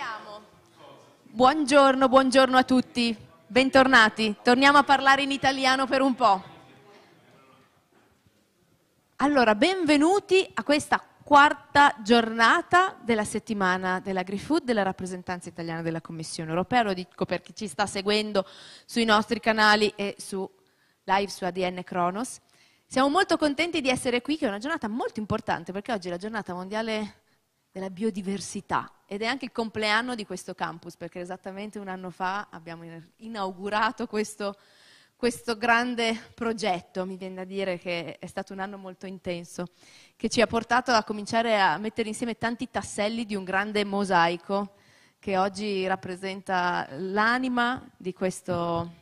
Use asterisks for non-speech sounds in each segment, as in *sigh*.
Iniziamo. Buongiorno, buongiorno a tutti. Bentornati. Torniamo a parlare in italiano per un po'. Allora, benvenuti a questa quarta giornata della settimana dell'AgriFood, della rappresentanza italiana della Commissione europea. Lo dico per chi ci sta seguendo sui nostri canali e su live su ADN Cronos. Siamo molto contenti di essere qui, che è una giornata molto importante perché oggi è la giornata mondiale della biodiversità. Ed è anche il compleanno di questo campus, perché esattamente un anno fa abbiamo inaugurato questo, questo grande progetto. Mi viene da dire che è stato un anno molto intenso, che ci ha portato a cominciare a mettere insieme tanti tasselli di un grande mosaico che oggi rappresenta l'anima di questo,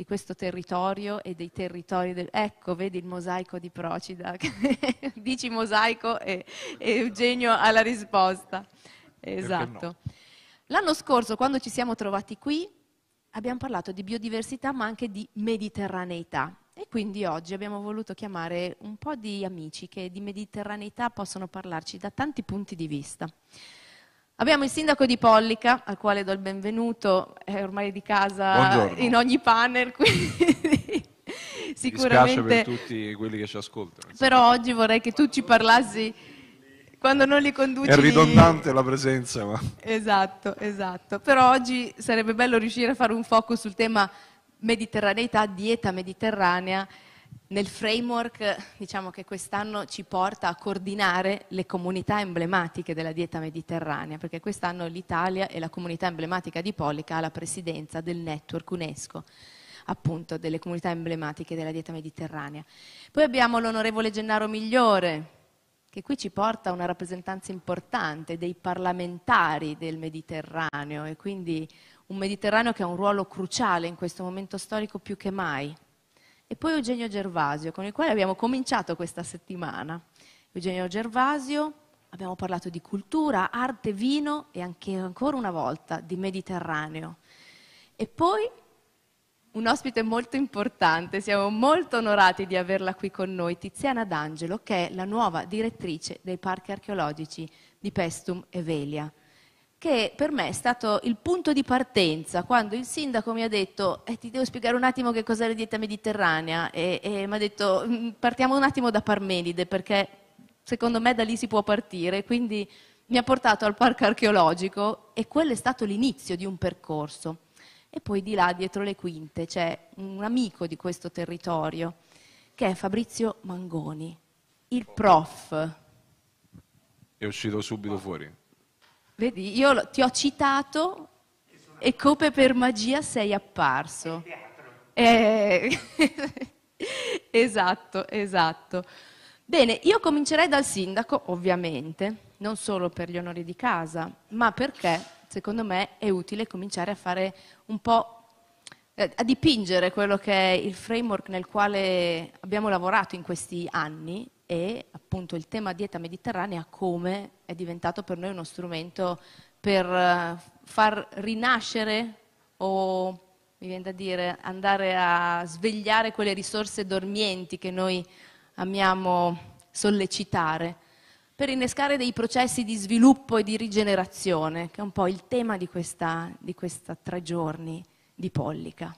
di questo territorio e dei territori del... Ecco, vedi il mosaico di Procida. *laughs* Dici mosaico e, e, Eugenio ha la risposta. Esatto. L'anno scorso, quando ci siamo trovati qui, abbiamo parlato di biodiversità ma anche di mediterraneità. E quindi oggi abbiamo voluto chiamare un po' di amici che di mediterraneità possono parlarci da tanti punti di vista. Abbiamo il sindaco di Pollica, al quale do il benvenuto, è ormai di casa Buongiorno. in ogni panel, *laughs* quindi sicuramente... Mi per tutti quelli che ci ascoltano. Però oggi vorrei che tu ci parlassi quando non li conduci. È ridondante la presenza, ma. Esatto, esatto. Però oggi sarebbe bello riuscire a fare un focus sul tema mediterraneità, dieta mediterranea nel framework diciamo, che quest'anno ci porta a coordinare le comunità emblematiche della dieta mediterranea, perché quest'anno l'Italia e la comunità emblematica di Pollica ha la presidenza del network UNESCO, appunto delle comunità emblematiche della dieta mediterranea. Poi abbiamo l'onorevole Gennaro Migliore, che qui ci porta una rappresentanza importante dei parlamentari del Mediterraneo e quindi un Mediterraneo che ha un ruolo cruciale in questo momento storico più che mai e poi Eugenio Gervasio, con il quale abbiamo cominciato questa settimana. Eugenio Gervasio, abbiamo parlato di cultura, arte, vino e anche ancora una volta di Mediterraneo. E poi un ospite molto importante, siamo molto onorati di averla qui con noi, Tiziana D'Angelo, che è la nuova direttrice dei parchi archeologici di Pestum e Velia che per me è stato il punto di partenza quando il sindaco mi ha detto eh, ti devo spiegare un attimo che cos'è la dieta mediterranea e, e mi ha detto mm, partiamo un attimo da Parmenide perché secondo me da lì si può partire, quindi mi ha portato al parco archeologico e quello è stato l'inizio di un percorso. E poi di là, dietro le quinte, c'è un amico di questo territorio, che è Fabrizio Mangoni, il prof. È uscito subito fuori. Vedi, io ti ho citato e come per magia sei apparso. Eh, *laughs* esatto, esatto. Bene, io comincerei dal sindaco, ovviamente, non solo per gli onori di casa, ma perché secondo me è utile cominciare a fare un po' eh, a dipingere quello che è il framework nel quale abbiamo lavorato in questi anni e appunto il tema dieta mediterranea come è diventato per noi uno strumento per eh, far rinascere o mi viene da dire andare a svegliare quelle risorse dormienti che noi amiamo sollecitare per innescare dei processi di sviluppo e di rigenerazione, che è un po' il tema di questa, di questa tre giorni di Pollica.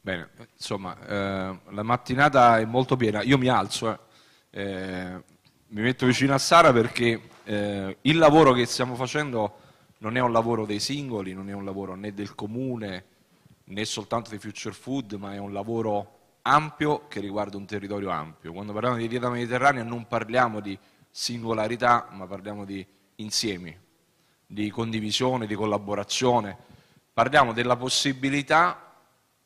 Bene, insomma, eh, la mattinata è molto piena. Io mi alzo, eh. Eh, mi metto vicino a Sara perché eh, il lavoro che stiamo facendo non è un lavoro dei singoli, non è un lavoro né del comune né soltanto di Future Food, ma è un lavoro ampio che riguarda un territorio ampio. Quando parliamo di dieta mediterranea non parliamo di singolarità, ma parliamo di insiemi, di condivisione, di collaborazione. Parliamo della possibilità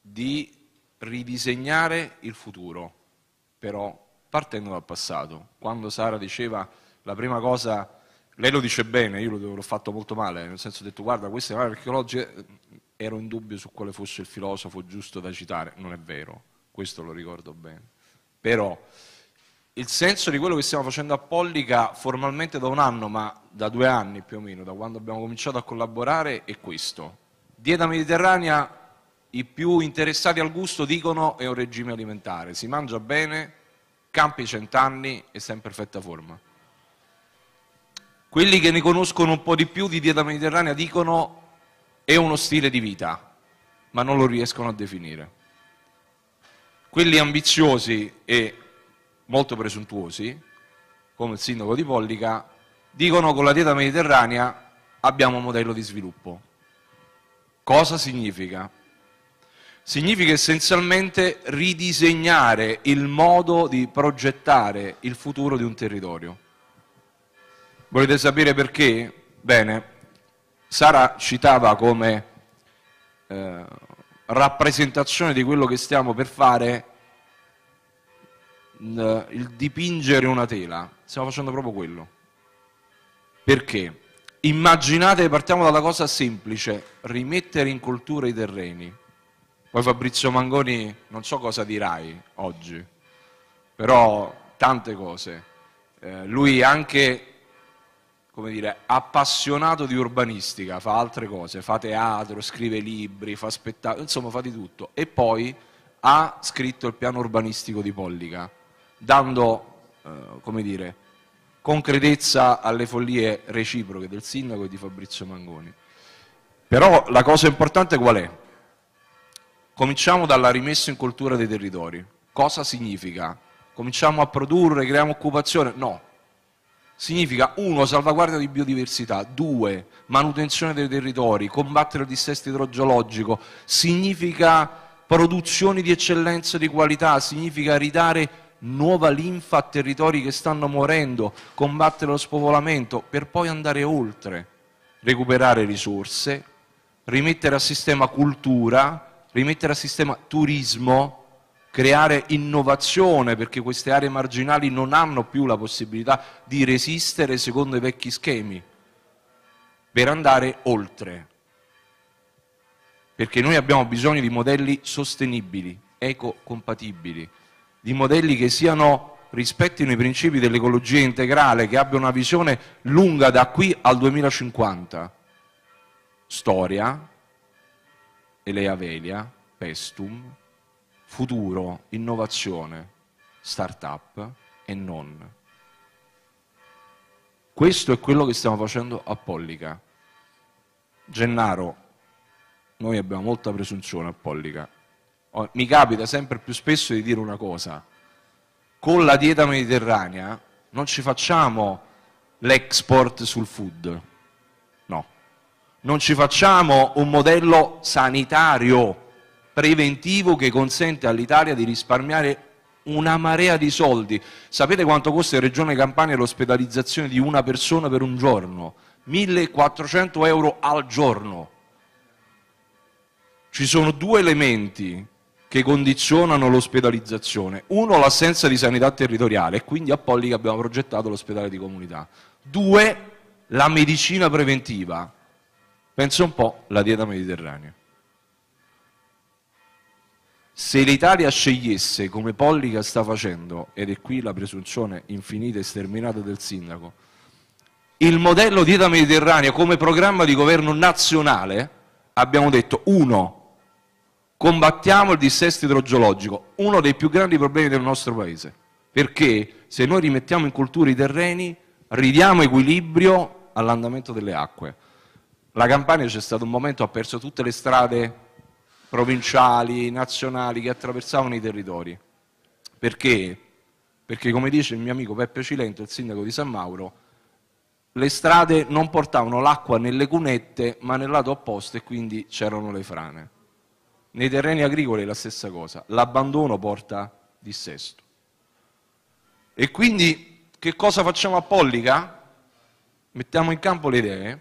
di ridisegnare il futuro, però partendo dal passato. Quando Sara diceva la prima cosa, lei lo dice bene, io l'ho fatto molto male, nel senso ho detto guarda queste erano archeologie, eh, ero in dubbio su quale fosse il filosofo giusto da citare, non è vero, questo lo ricordo bene. Però il senso di quello che stiamo facendo a Pollica formalmente da un anno, ma da due anni più o meno, da quando abbiamo cominciato a collaborare, è questo. Dieta mediterranea, i più interessati al gusto dicono è un regime alimentare, si mangia bene, campi cent'anni e sta in perfetta forma. Quelli che ne conoscono un po' di più di dieta mediterranea dicono è uno stile di vita, ma non lo riescono a definire. Quelli ambiziosi e molto presuntuosi, come il sindaco di Pollica, dicono che con la dieta mediterranea abbiamo un modello di sviluppo. Cosa significa? significa essenzialmente ridisegnare il modo di progettare il futuro di un territorio. Volete sapere perché? Bene, Sara citava come eh, rappresentazione di quello che stiamo per fare il, il dipingere una tela. Stiamo facendo proprio quello. Perché? Immaginate, partiamo dalla cosa semplice, rimettere in coltura i terreni poi Fabrizio Mangoni non so cosa dirai oggi, però tante cose. Eh, lui anche, come dire, appassionato di urbanistica, fa altre cose, fa teatro, scrive libri, fa spettacoli, insomma fa di tutto. E poi ha scritto il piano urbanistico di Pollica, dando, eh, come dire, concretezza alle follie reciproche del sindaco e di Fabrizio Mangoni. Però la cosa importante qual è? Cominciamo dalla rimessa in cultura dei territori. Cosa significa? Cominciamo a produrre, creiamo occupazione? No. Significa 1. salvaguardia di biodiversità, 2. manutenzione dei territori, combattere il dissesto idrogeologico, significa produzioni di eccellenza e di qualità, significa ridare nuova linfa a territori che stanno morendo, combattere lo spopolamento, per poi andare oltre, recuperare risorse, rimettere a sistema cultura, rimettere a sistema turismo, creare innovazione perché queste aree marginali non hanno più la possibilità di resistere secondo i vecchi schemi, per andare oltre. Perché noi abbiamo bisogno di modelli sostenibili, ecocompatibili, di modelli che siano, rispettino i principi dell'ecologia integrale, che abbiano una visione lunga da qui al 2050. Storia, Elea Velia, Pestum, futuro, innovazione, start-up e non. Questo è quello che stiamo facendo a Pollica. Gennaro, noi abbiamo molta presunzione a Pollica. Mi capita sempre più spesso di dire una cosa. Con la dieta mediterranea non ci facciamo l'export sul food, non ci facciamo un modello sanitario preventivo che consente all'Italia di risparmiare una marea di soldi. Sapete quanto costa in Regione Campania l'ospedalizzazione di una persona per un giorno? 1400 euro al giorno. Ci sono due elementi che condizionano l'ospedalizzazione. Uno, l'assenza di sanità territoriale, e quindi a Polli che abbiamo progettato l'ospedale di comunità. Due, la medicina preventiva Penso un po' la dieta mediterranea. Se l'Italia scegliesse, come Pollica sta facendo, ed è qui la presunzione infinita e sterminata del sindaco, il modello dieta mediterranea come programma di governo nazionale, abbiamo detto, uno, combattiamo il dissesto idrogeologico, uno dei più grandi problemi del nostro Paese, perché se noi rimettiamo in cultura i terreni, ridiamo equilibrio all'andamento delle acque la Campania c'è stato un momento, ha perso tutte le strade provinciali, nazionali che attraversavano i territori. Perché? Perché come dice il mio amico Peppe Cilento, il sindaco di San Mauro, le strade non portavano l'acqua nelle cunette ma nel lato opposto e quindi c'erano le frane. Nei terreni agricoli è la stessa cosa, l'abbandono porta dissesto. E quindi che cosa facciamo a Pollica? Mettiamo in campo le idee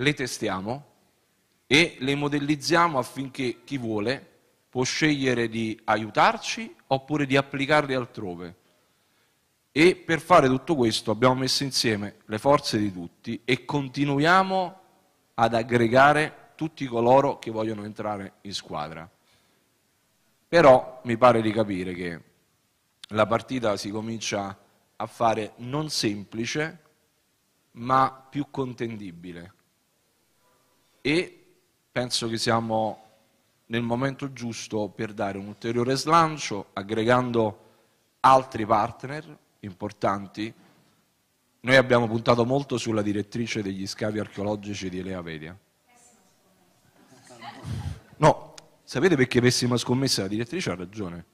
le testiamo e le modellizziamo affinché chi vuole può scegliere di aiutarci oppure di applicarle altrove. E per fare tutto questo abbiamo messo insieme le forze di tutti e continuiamo ad aggregare tutti coloro che vogliono entrare in squadra. Però mi pare di capire che la partita si comincia a fare non semplice, ma più contendibile e penso che siamo nel momento giusto per dare un ulteriore slancio aggregando altri partner importanti. Noi abbiamo puntato molto sulla direttrice degli scavi archeologici di Elea Vedia. No, sapete perché pessima scommessa? La direttrice ha ragione.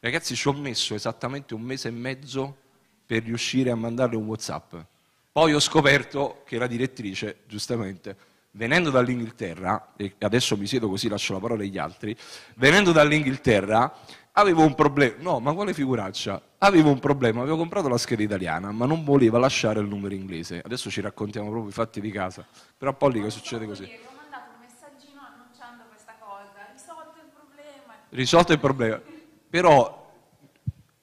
Ragazzi, ci ho messo esattamente un mese e mezzo per riuscire a mandarle un WhatsApp. Poi ho scoperto che la direttrice, giustamente, venendo dall'Inghilterra, e adesso mi siedo così lascio la parola agli altri, venendo dall'Inghilterra avevo un problema, no ma quale figuraccia, avevo un problema, avevo comprato la scheda italiana ma non voleva lasciare il numero inglese, adesso ci raccontiamo proprio i fatti di casa, però poi lì che succede così. risolto il problema. Risolto il problema, però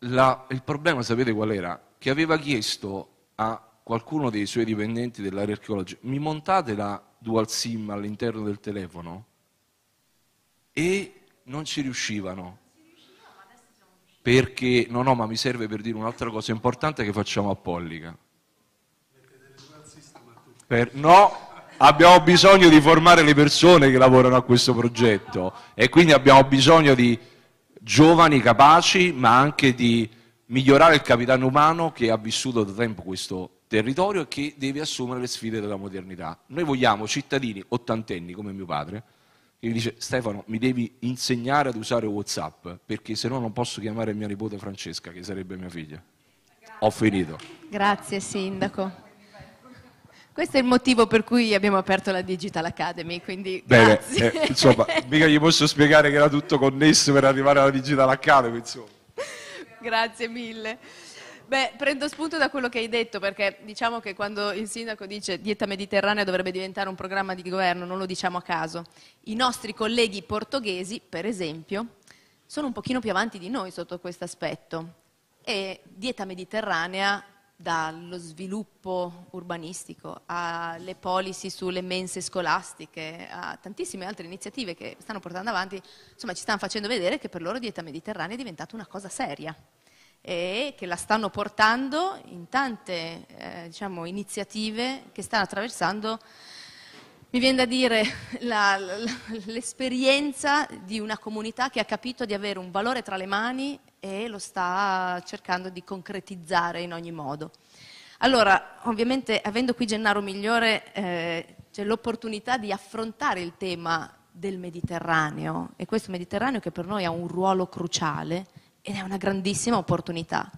la, il problema sapete qual era? Che aveva chiesto a qualcuno dei suoi dipendenti dell'area archeologica, mi montate la dual SIM all'interno del telefono e non ci riuscivano. Perché, no, no, ma mi serve per dire un'altra cosa importante che facciamo a Pollica. Per, no, abbiamo bisogno di formare le persone che lavorano a questo progetto e quindi abbiamo bisogno di giovani capaci, ma anche di migliorare il capitano umano che ha vissuto da tempo questo territorio e che deve assumere le sfide della modernità. Noi vogliamo cittadini ottantenni come mio padre, che mi dice Stefano mi devi insegnare ad usare Whatsapp perché se no non posso chiamare mia nipote Francesca che sarebbe mia figlia. Grazie. Ho finito. Grazie Sindaco. Questo è il motivo per cui abbiamo aperto la Digital Academy, quindi Bene, eh, insomma, mica gli posso spiegare che era tutto connesso per arrivare alla Digital Academy, insomma. grazie mille. Beh, prendo spunto da quello che hai detto, perché diciamo che quando il sindaco dice dieta mediterranea dovrebbe diventare un programma di governo, non lo diciamo a caso. I nostri colleghi portoghesi, per esempio, sono un pochino più avanti di noi sotto questo aspetto. E dieta mediterranea dallo sviluppo urbanistico alle policy sulle mense scolastiche, a tantissime altre iniziative che stanno portando avanti, insomma ci stanno facendo vedere che per loro dieta mediterranea è diventata una cosa seria e che la stanno portando in tante eh, diciamo, iniziative che stanno attraversando, mi viene da dire, *laughs* l'esperienza di una comunità che ha capito di avere un valore tra le mani e lo sta cercando di concretizzare in ogni modo. Allora, ovviamente, avendo qui Gennaro Migliore, eh, c'è l'opportunità di affrontare il tema del Mediterraneo e questo Mediterraneo che per noi ha un ruolo cruciale ed è una grandissima opportunità.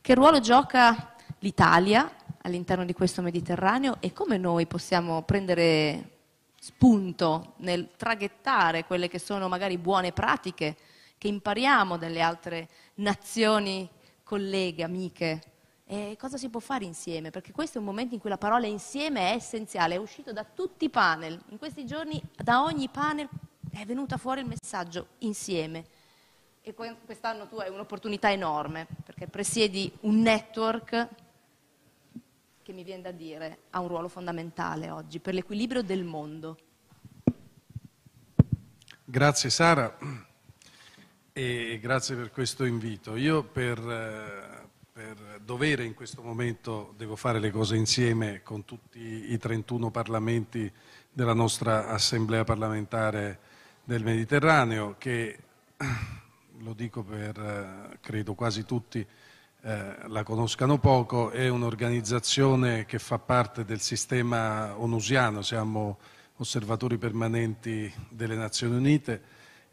Che ruolo gioca l'Italia all'interno di questo Mediterraneo e come noi possiamo prendere spunto nel traghettare quelle che sono magari buone pratiche che impariamo dalle altre nazioni, colleghe, amiche? E cosa si può fare insieme? Perché questo è un momento in cui la parola insieme è essenziale, è uscito da tutti i panel. In questi giorni da ogni panel è venuta fuori il messaggio insieme e quest'anno tu hai un'opportunità enorme perché presiedi un network che mi viene da dire ha un ruolo fondamentale oggi per l'equilibrio del mondo. Grazie Sara e grazie per questo invito. Io per, eh, per dovere in questo momento devo fare le cose insieme con tutti i 31 parlamenti della nostra Assemblea parlamentare del Mediterraneo che lo dico per, eh, credo, quasi tutti eh, la conoscano poco, è un'organizzazione che fa parte del sistema onusiano, siamo osservatori permanenti delle Nazioni Unite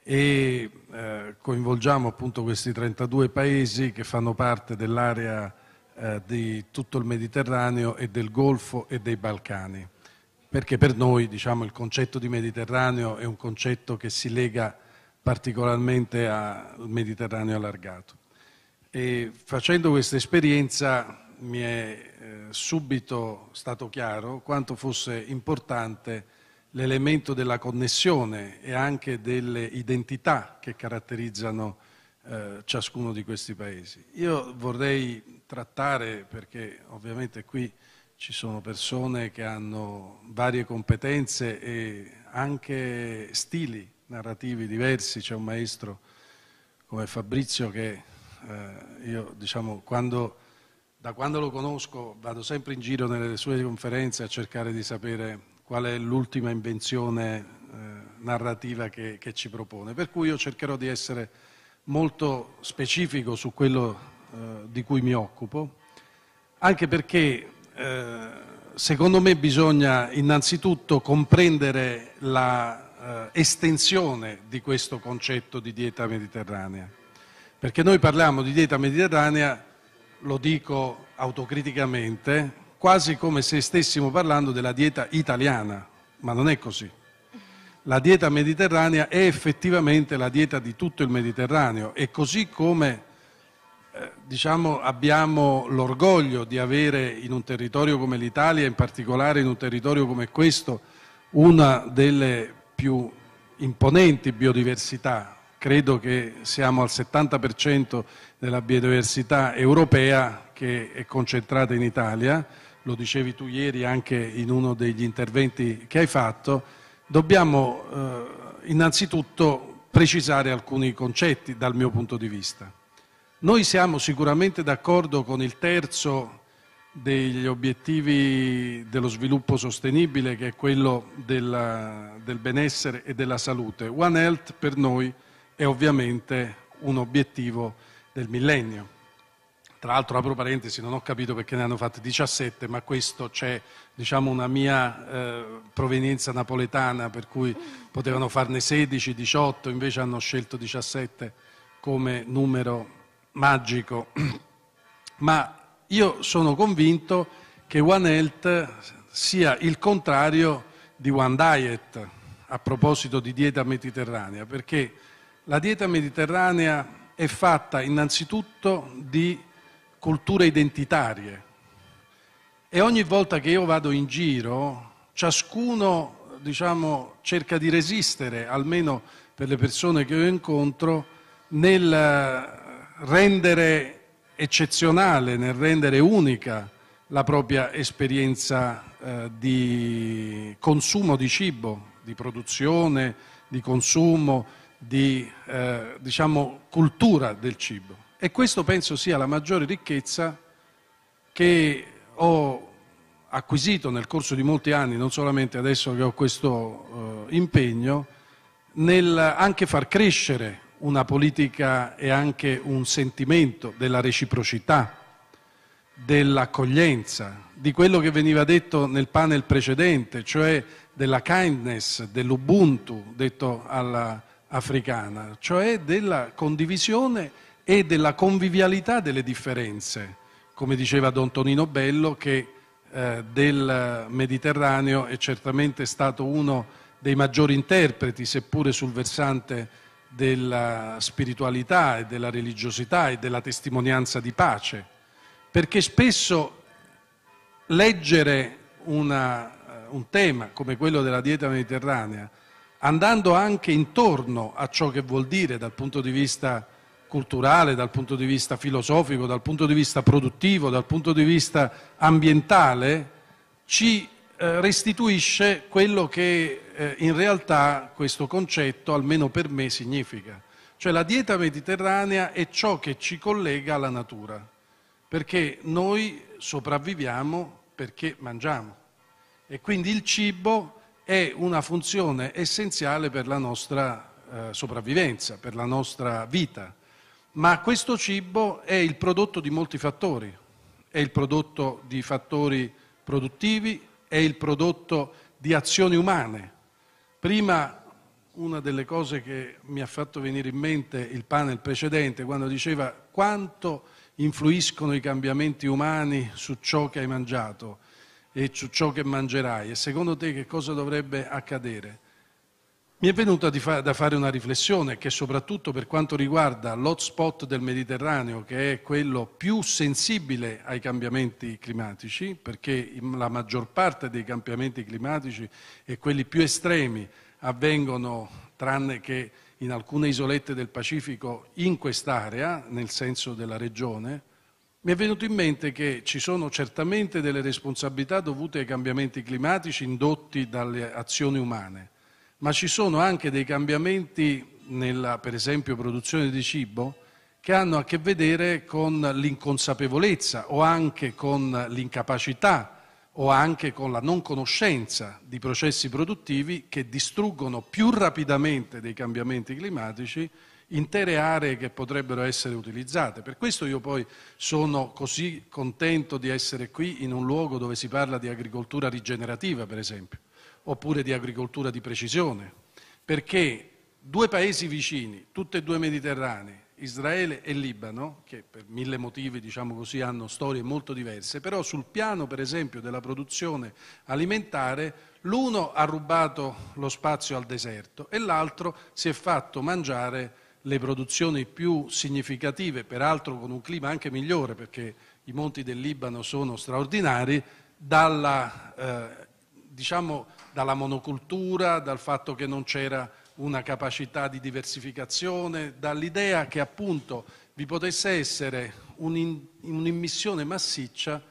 e eh, coinvolgiamo appunto questi 32 paesi che fanno parte dell'area eh, di tutto il Mediterraneo e del Golfo e dei Balcani, perché per noi diciamo, il concetto di Mediterraneo è un concetto che si lega particolarmente al Mediterraneo allargato. E facendo questa esperienza mi è eh, subito stato chiaro quanto fosse importante l'elemento della connessione e anche delle identità che caratterizzano eh, ciascuno di questi paesi. Io vorrei trattare, perché ovviamente qui ci sono persone che hanno varie competenze e anche stili narrativi diversi, c'è un maestro come Fabrizio che eh, io diciamo quando, da quando lo conosco vado sempre in giro nelle sue conferenze a cercare di sapere qual è l'ultima invenzione eh, narrativa che, che, ci propone, per cui io cercherò di essere molto specifico su quello eh, di cui mi occupo, anche perché eh, secondo me bisogna innanzitutto comprendere la eh, estensione di questo concetto di dieta mediterranea. Perché noi parliamo di dieta mediterranea, lo dico autocriticamente, quasi come se stessimo parlando della dieta italiana, ma non è così. La dieta mediterranea è effettivamente la dieta di tutto il Mediterraneo e così come eh, diciamo, abbiamo l'orgoglio di avere in un territorio come l'Italia, in particolare in un territorio come questo, una delle più imponenti biodiversità. Credo che siamo al 70% della biodiversità europea che è concentrata in Italia, lo dicevi tu ieri anche in uno degli interventi che hai fatto, dobbiamo eh, innanzitutto precisare alcuni concetti dal mio punto di vista. Noi siamo sicuramente d'accordo con il terzo degli obiettivi dello sviluppo sostenibile, che è quello della, del benessere e della salute. One Health per noi è ovviamente un obiettivo del millennio. Tra l'altro, apro parentesi, non ho capito perché ne hanno fatte 17, ma questo c'è, diciamo, una mia eh, provenienza napoletana, per cui potevano farne 16, 18, invece hanno scelto 17 come numero magico. *clears throat* Ma io sono convinto che One Health sia il contrario di One Diet a proposito di dieta mediterranea, perché la dieta mediterranea è fatta innanzitutto di culture identitarie e ogni volta che io vado in giro ciascuno diciamo, cerca di resistere, almeno per le persone che io incontro, nel eh, rendere eccezionale nel rendere unica la propria esperienza eh, di consumo di cibo, di produzione, di consumo, di eh, diciamo, cultura del cibo. E questo penso sia la maggiore ricchezza che ho acquisito nel corso di molti anni, non solamente adesso che ho questo eh, impegno, nel anche far crescere una politica e anche un sentimento della reciprocità, dell'accoglienza, di quello che veniva detto nel panel precedente, cioè della kindness, dell'ubuntu detto all'africana, cioè della condivisione e della convivialità delle differenze, come diceva Don Tonino Bello che eh, del Mediterraneo è certamente stato uno dei maggiori interpreti, seppure sul versante della spiritualità e della religiosità e della testimonianza di pace, perché spesso leggere una, eh, un tema come quello della dieta mediterranea, andando anche intorno a ciò che vuol dire dal punto di vista culturale, dal punto di vista filosofico, dal punto di vista produttivo, dal punto di vista ambientale, ci eh, restituisce quello che eh, in realtà questo concetto, almeno per me, significa. Cioè la dieta mediterranea è ciò che ci collega alla natura, perché noi sopravviviamo perché mangiamo e quindi il cibo è una funzione essenziale per la nostra eh, sopravvivenza, per la nostra vita. Ma questo cibo è il prodotto di molti fattori, è il prodotto di fattori produttivi, è il prodotto di azioni umane, Prima una delle cose che mi ha fatto venire in mente il panel precedente, quando diceva quanto influiscono i cambiamenti umani su ciò che hai mangiato e su ciò che mangerai e secondo te che cosa dovrebbe accadere? Mi è venuta fa- da fare una riflessione che soprattutto per quanto riguarda l'hotspot del Mediterraneo, che è quello più sensibile ai cambiamenti climatici, perché la maggior parte dei cambiamenti climatici e quelli più estremi avvengono, tranne che in alcune isolette del Pacifico, in quest'area, nel senso della regione, mi è venuto in mente che ci sono certamente delle responsabilità dovute ai cambiamenti climatici indotti dalle azioni umane ma ci sono anche dei cambiamenti nella, per esempio, produzione di cibo che hanno a che vedere con l'inconsapevolezza o anche con l'incapacità o anche con la non conoscenza di processi produttivi che distruggono più rapidamente dei cambiamenti climatici intere aree che potrebbero essere utilizzate. Per questo io poi sono così contento di essere qui in un luogo dove si parla di agricoltura rigenerativa, per esempio oppure di agricoltura di precisione, perché due paesi vicini, tutti e due mediterranei, Israele e Libano, che per mille motivi diciamo così, hanno storie molto diverse, però sul piano per esempio della produzione alimentare l'uno ha rubato lo spazio al deserto e l'altro si è fatto mangiare le produzioni più significative, peraltro con un clima anche migliore perché i monti del Libano sono straordinari, dalla eh, diciamo, dalla monocultura, dal fatto che non c'era una capacità di diversificazione, dall'idea che appunto vi potesse essere un'immissione massiccia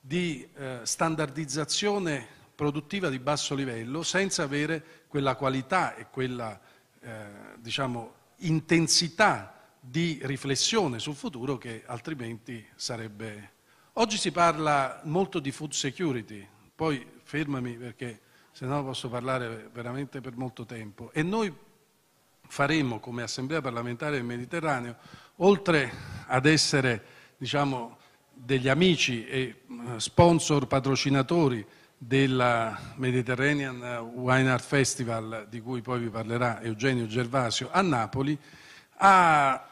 di eh, standardizzazione produttiva di basso livello senza avere quella qualità e quella eh, diciamo, intensità di riflessione sul futuro che altrimenti sarebbe... Oggi si parla molto di food security, poi fermami perché se no posso parlare veramente per molto tempo. E noi faremo come Assemblea parlamentare del Mediterraneo, oltre ad essere diciamo, degli amici e eh, sponsor patrocinatori del Mediterranean Wine Art Festival, di cui poi vi parlerà Eugenio Gervasio, a Napoli. A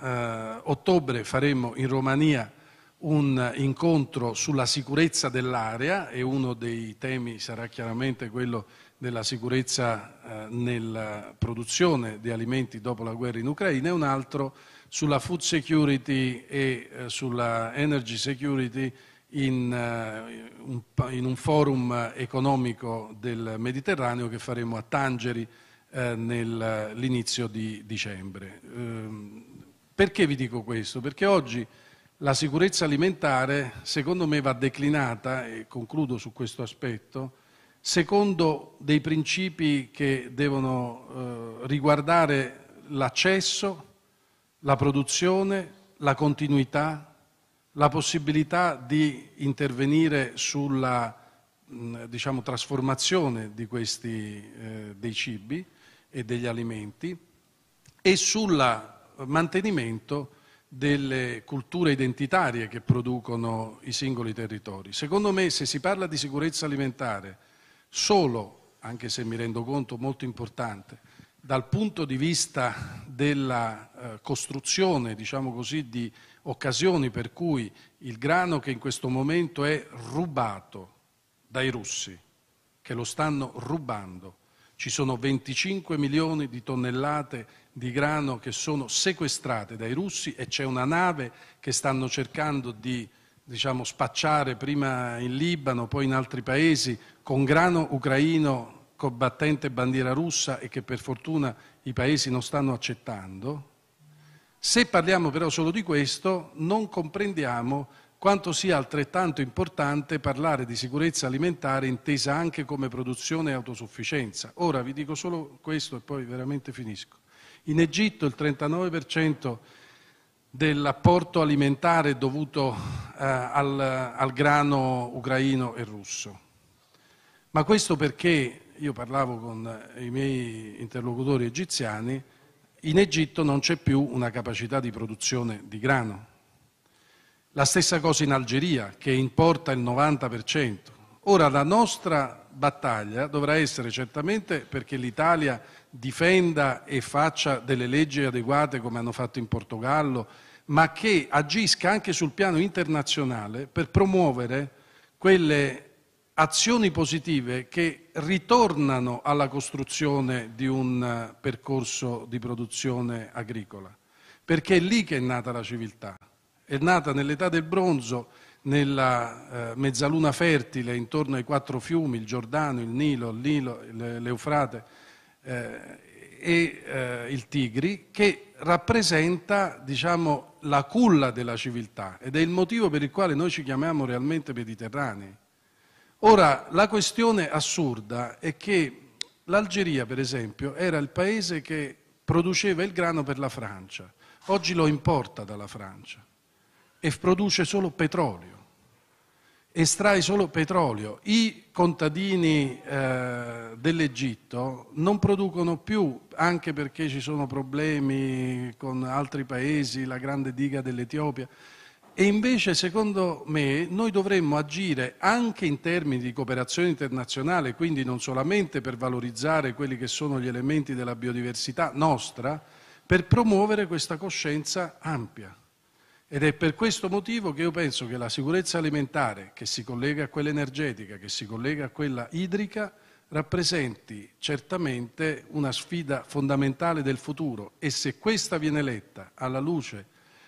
eh, ottobre faremo in Romania un incontro sulla sicurezza dell'area e uno dei temi sarà chiaramente quello della sicurezza eh, nella produzione di alimenti dopo la guerra in Ucraina e un altro sulla food security e eh, sulla energy security eh, in, un, forum economico del Mediterraneo che faremo a Tangeri nell'inizio di dicembre. Ehm, perché vi dico questo? Perché oggi la sicurezza alimentare, secondo me, va declinata, e concludo su questo aspetto, secondo dei principi che devono eh, riguardare l'accesso, la produzione, la continuità, la possibilità di intervenire sulla diciamo, trasformazione di questi, eh, dei cibi e degli alimenti e sul mantenimento delle culture identitarie che producono i singoli territori. Secondo me se si parla di sicurezza alimentare solo, anche se mi rendo conto molto importante, dal punto di vista della eh, costruzione, diciamo così, di occasioni per cui il grano che in questo momento è rubato dai russi, che lo stanno rubando, ci sono 25 milioni di tonnellate di grano che sono sequestrate dai russi e c'è una nave che stanno cercando di diciamo, spacciare prima in Libano, poi in altri paesi, con grano ucraino combattente bandiera russa e che per fortuna i paesi non stanno accettando. Se parliamo però solo di questo, non comprendiamo quanto sia altrettanto importante parlare di sicurezza alimentare intesa anche come produzione e autosufficienza. Ora vi dico solo questo e poi veramente finisco. In Egitto il 39% dell'apporto alimentare è dovuto eh, al, al grano ucraino e russo. Ma questo perché, io parlavo con i miei interlocutori egiziani, in Egitto non c'è più una capacità di produzione di grano. La stessa cosa in Algeria, che importa il 90%. Ora la nostra battaglia dovrà essere certamente perché l'Italia difenda e faccia delle leggi adeguate come hanno fatto in Portogallo, ma che agisca anche sul piano internazionale per promuovere quelle azioni positive che ritornano alla costruzione di un eh, percorso di produzione agricola, perché è lì che è nata la civiltà, è nata nell'età del bronzo, nella eh, mezzaluna fertile intorno ai quattro fiumi, il Giordano, il Nilo, l'Eufrate, eh, e eh, il Tigri, che rappresenta diciamo, la culla della civiltà ed è il motivo per il quale noi ci chiamiamo realmente mediterranei. Ora, la questione assurda è che l'Algeria, per esempio, era il paese che produceva il grano per la Francia, oggi lo importa dalla Francia e produce solo petrolio estrae solo petrolio. I contadini eh, dell'Egitto non producono più, anche perché ci sono problemi con altri paesi, la grande diga dell'Etiopia. E invece, secondo me, noi dovremmo agire anche in termini di cooperazione internazionale, quindi non solamente per valorizzare quelli che sono gli elementi della biodiversità nostra, per promuovere questa coscienza ampia. Ed è per questo motivo che io penso che la sicurezza alimentare, che si collega a quella energetica, che si collega a quella idrica, rappresenti certamente una sfida fondamentale del futuro e se questa viene letta alla luce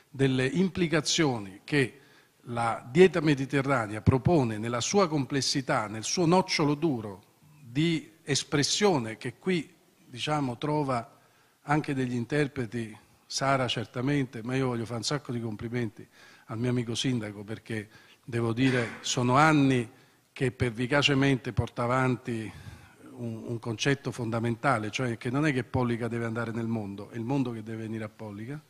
delle implicazioni che la dieta mediterranea propone nella sua complessità, nel suo nocciolo duro di espressione che qui diciamo, trova anche degli interpreti Sara certamente, ma io voglio fare un sacco di complimenti al mio amico sindaco perché devo dire sono anni che pervicacemente porta avanti un, un concetto fondamentale, cioè che non è che Pollica deve andare nel mondo, è il mondo che deve venire a Pollica.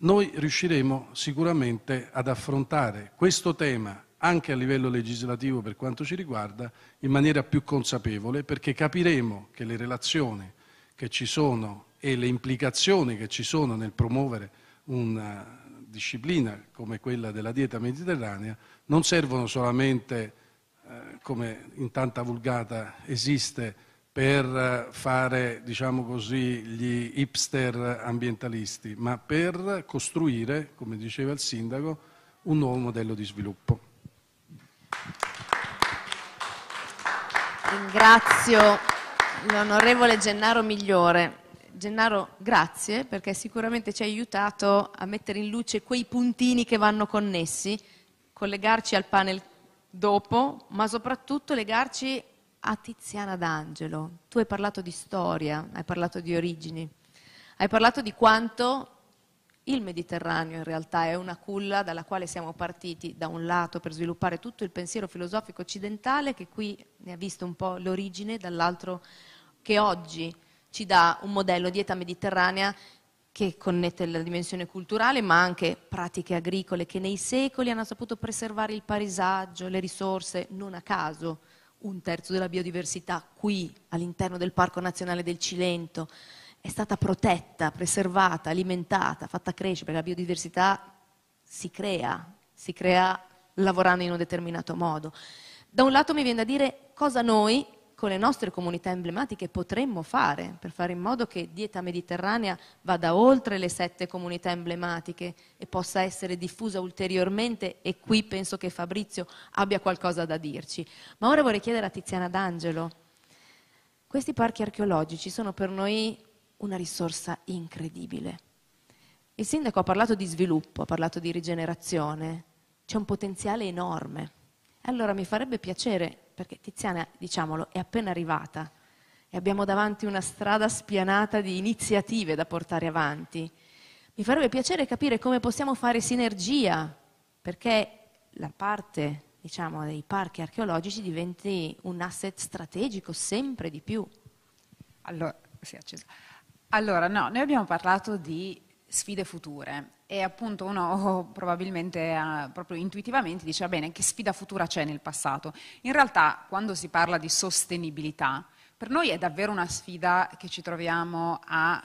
Noi riusciremo sicuramente ad affrontare questo tema anche a livello legislativo per quanto ci riguarda, in maniera più consapevole, perché capiremo che le relazioni che ci sono e le implicazioni che ci sono nel promuovere una disciplina come quella della dieta mediterranea non servono solamente, eh, come in tanta vulgata esiste, per fare, diciamo così, gli hipster ambientalisti, ma per costruire, come diceva il sindaco, un nuovo modello di sviluppo. Ringrazio l'onorevole Gennaro Migliore. Gennaro, grazie perché sicuramente ci ha aiutato a mettere in luce quei puntini che vanno connessi, collegarci al panel dopo, ma soprattutto legarci a Tiziana D'Angelo. Tu hai parlato di storia, hai parlato di origini, hai parlato di quanto il Mediterraneo in realtà è una culla dalla quale siamo partiti da un lato per sviluppare tutto il pensiero filosofico occidentale che qui ne ha visto un po' l'origine, dall'altro che oggi ci dà un modello di età mediterranea che connette la dimensione culturale, ma anche pratiche agricole che nei secoli hanno saputo preservare il paesaggio, le risorse, non a caso un terzo della biodiversità qui all'interno del Parco Nazionale del Cilento è stata protetta, preservata, alimentata, fatta crescere, perché la biodiversità si crea, si crea lavorando in un determinato modo. Da un lato mi viene da dire cosa noi con le nostre comunità emblematiche potremmo fare per fare in modo che dieta mediterranea vada oltre le sette comunità emblematiche e possa essere diffusa ulteriormente e qui penso che Fabrizio abbia qualcosa da dirci. Ma ora vorrei chiedere a Tiziana D'Angelo, questi parchi archeologici sono per noi una risorsa incredibile. Il sindaco ha parlato di sviluppo, ha parlato di rigenerazione, c'è un potenziale enorme. Allora mi farebbe piacere perché Tiziana, diciamolo, è appena arrivata e abbiamo davanti una strada spianata di iniziative da portare avanti. Mi farebbe piacere capire come possiamo fare sinergia, perché la parte diciamo, dei parchi archeologici diventi un asset strategico sempre di più. Allora, allora no, noi abbiamo parlato di sfide future e appunto uno *laughs* probabilmente eh, proprio intuitivamente diceva bene che sfida futura c'è nel passato. In realtà quando si parla di sostenibilità per noi è davvero una sfida a,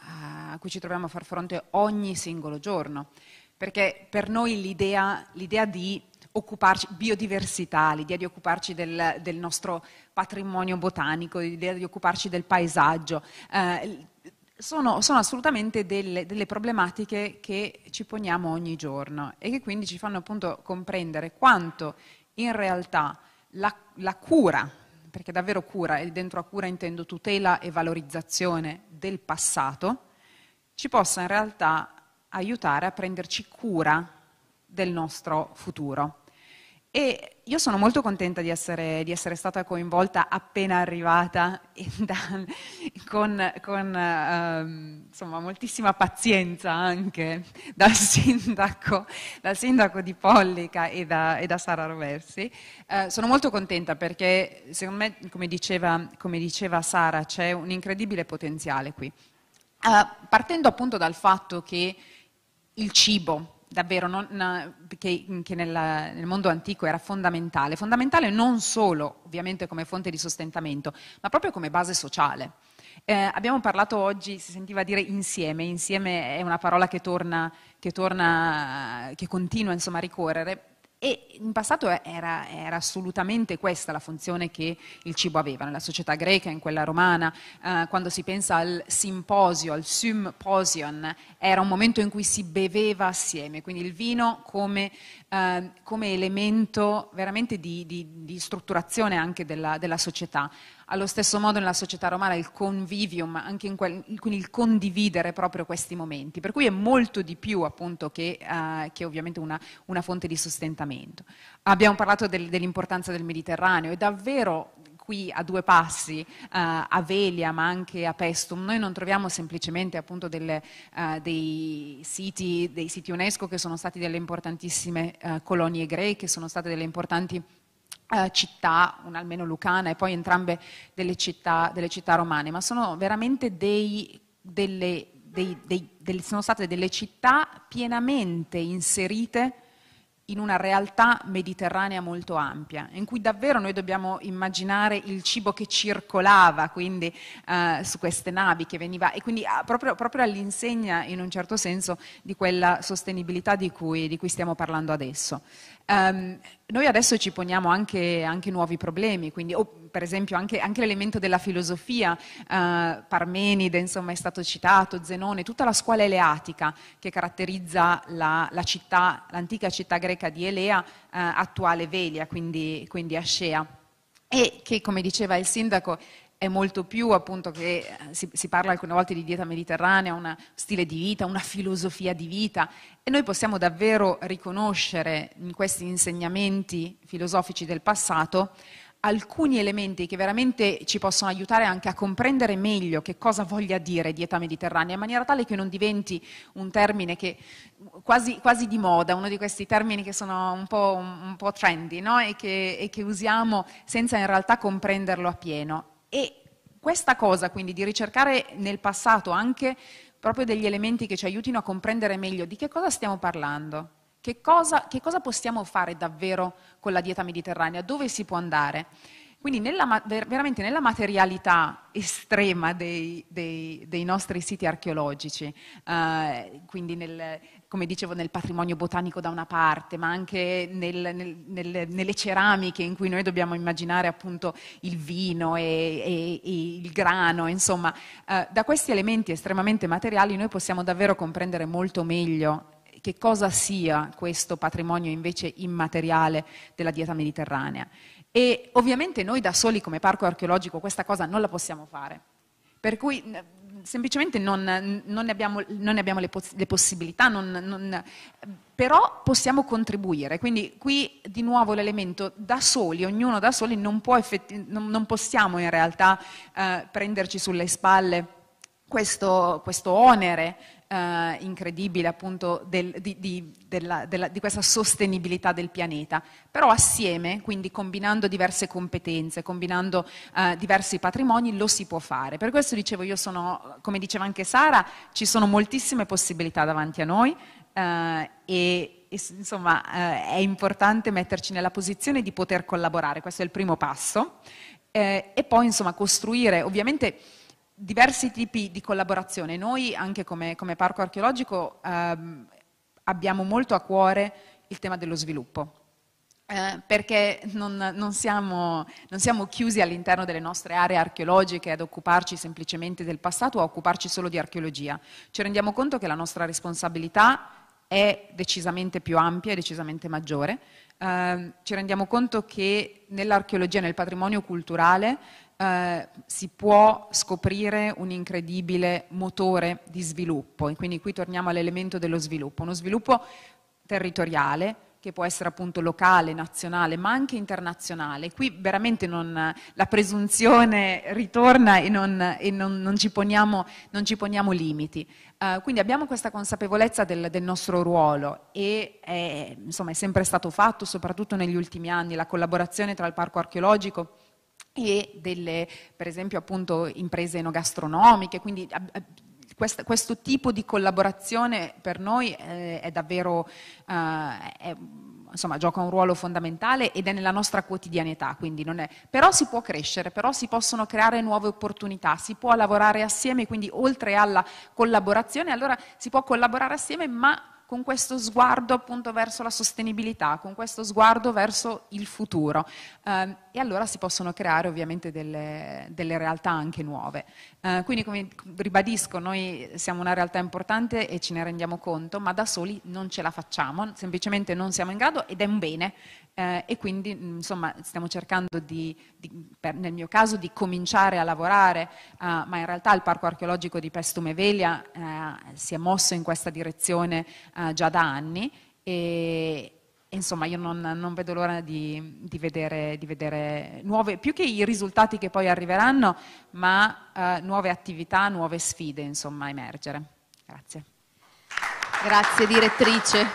a cui ci troviamo a far fronte ogni singolo giorno, perché per noi l'idea, l'idea di occuparci, biodiversità, l'idea di occuparci del, del nostro patrimonio botanico, l'idea di occuparci del paesaggio, eh, sono, sono assolutamente delle, delle, problematiche che ci poniamo ogni giorno e che quindi ci fanno appunto comprendere quanto in realtà la, la cura, perché davvero cura, e dentro a cura intendo tutela e valorizzazione del passato, ci possa in realtà aiutare a prenderci cura del nostro futuro. E io sono molto contenta di essere, di essere stata coinvolta appena arrivata *laughs* da, con, con eh, insomma, moltissima pazienza anche dal *laughs* sindaco, dal sindaco di Pollica e da, e da Sara Roversi. Eh, sono molto contenta perché secondo me, come diceva, come diceva Sara, c'è un incredibile potenziale qui. Eh, partendo appunto dal fatto che il cibo, davvero non, che, che nel, nel, mondo antico era fondamentale, fondamentale non solo ovviamente come fonte di sostentamento, ma proprio come base sociale. Eh, abbiamo parlato oggi, si sentiva dire insieme, insieme è una parola che torna, che, torna, che continua insomma, a ricorrere, e in passato era, era, assolutamente questa la funzione che il cibo aveva nella società greca, in quella romana, eh, quando si pensa al simposio, al symposion, era un momento in cui si beveva assieme, quindi il vino come, eh, come elemento veramente di, di, di strutturazione anche della, della società. Allo stesso modo nella società romana il convivium, anche quel, quindi il condividere proprio questi momenti, per cui è molto di più appunto che, eh, che ovviamente una, una, fonte di sostentamento. Abbiamo parlato del, dell'importanza del Mediterraneo e davvero qui a due passi, uh, a Velia ma anche a Pestum, noi non troviamo semplicemente appunto delle, uh, dei, siti, dei, siti, UNESCO che sono stati delle importantissime uh, colonie greche, sono state delle importanti eh, città, un almeno lucana e poi entrambe delle città, delle città romane, ma sono veramente dei, delle, dei, dei, sono state delle città pienamente inserite in una realtà mediterranea molto ampia, in cui davvero noi dobbiamo immaginare il cibo che circolava quindi eh, su queste navi che veniva e quindi ah, proprio, proprio, all'insegna in un certo senso di quella sostenibilità di cui, di cui stiamo parlando adesso. Um, noi adesso ci poniamo anche, anche nuovi problemi, quindi, oh, per esempio anche, anche, l'elemento della filosofia, eh, Parmenide insomma, è stato citato, Zenone, tutta la scuola eleatica che caratterizza la, la città, l'antica città greca di Elea, eh, attuale Velia, quindi, quindi Ascea e che, come diceva il sindaco, è molto più appunto che eh, si, si, parla alcune volte di dieta mediterranea, un stile di vita, una filosofia di vita e noi possiamo davvero riconoscere in questi insegnamenti filosofici del passato alcuni elementi che veramente ci possono aiutare anche a comprendere meglio che cosa voglia dire dieta mediterranea, in maniera tale che non diventi un termine che quasi, quasi di moda, uno di questi termini che sono un po', un po trendy no? e, che, e che usiamo senza in realtà comprenderlo appieno e questa cosa, quindi, di ricercare nel passato anche proprio degli elementi che ci aiutino a comprendere meglio di che cosa stiamo parlando, che cosa, che cosa possiamo fare davvero con la dieta mediterranea, dove si può andare. Quindi nella, veramente nella materialità estrema dei, dei, dei nostri siti archeologici, eh, quindi nel, come dicevo, nel patrimonio botanico da una parte, ma anche nel, nel, nel, nelle ceramiche in cui noi dobbiamo immaginare appunto il vino e, e, e il grano, insomma, eh, da questi elementi estremamente materiali noi possiamo davvero comprendere molto meglio che cosa sia questo patrimonio invece immateriale della dieta mediterranea. E ovviamente noi da soli come parco archeologico questa cosa non la possiamo fare. Per cui semplicemente non, non, ne abbiamo, non, ne abbiamo, le, poss- le possibilità, non, però possiamo contribuire. Quindi qui di nuovo l'elemento da soli, ognuno da soli, non, effetti- possiamo in realtà eh, prenderci sulle spalle questo, questo onere eh, incredibile appunto del, di, di, della, della, di, questa sostenibilità del pianeta, però assieme, quindi combinando diverse competenze, combinando eh, diversi patrimoni, lo si può fare. Per questo dicevo, io sono, come diceva anche Sara, ci sono moltissime possibilità davanti a noi eh, e insomma eh, è importante metterci nella posizione di poter collaborare, questo è il primo passo, eh, e poi insomma costruire, ovviamente diversi tipi di collaborazione. Noi, anche come, come parco archeologico, ehm, abbiamo molto a cuore il tema dello sviluppo. Eh, perché non, non, siamo, non, siamo, chiusi all'interno delle nostre aree archeologiche ad occuparci semplicemente del passato o a occuparci solo di archeologia. Ci rendiamo conto che la nostra responsabilità è decisamente più ampia e decisamente maggiore. Eh, ci rendiamo conto che nell'archeologia, nel patrimonio culturale, eh, si può scoprire un incredibile motore di sviluppo e quindi qui torniamo all'elemento dello sviluppo, uno sviluppo territoriale, che può essere appunto locale, nazionale, ma anche internazionale. Qui veramente non, la presunzione ritorna e non, e non, non ci, poniamo, ci, poniamo, limiti. Uh, quindi abbiamo questa consapevolezza del, del nostro ruolo e è, eh, insomma, è sempre stato fatto, soprattutto negli ultimi anni, la collaborazione tra il parco archeologico e delle, per esempio, appunto, imprese enogastronomiche, quindi questo, questo tipo di collaborazione per noi eh, è davvero, eh, è, insomma, gioca un ruolo fondamentale ed è nella nostra quotidianità, è, però si può crescere, però si possono creare nuove opportunità, si può lavorare assieme, quindi oltre alla collaborazione, allora si può collaborare assieme, ma con questo sguardo appunto verso la sostenibilità, con questo sguardo verso il futuro. Eh, e allora si possono creare ovviamente delle, delle realtà anche nuove. Eh, quindi come ribadisco, noi siamo una realtà importante e ce ne rendiamo conto, ma da soli non ce la facciamo, semplicemente non siamo in grado ed è un bene. Eh, e quindi mm, insomma stiamo cercando di, di per, nel mio caso, di cominciare a lavorare, eh, ma in realtà il parco archeologico di Pestume Velia eh, si è mosso in questa direzione eh, già da anni. E, insomma io non, non vedo l'ora di, di, vedere, di, vedere, nuove, più che i risultati che poi arriveranno, ma eh, nuove attività, nuove sfide insomma emergere. Grazie. Grazie direttrice,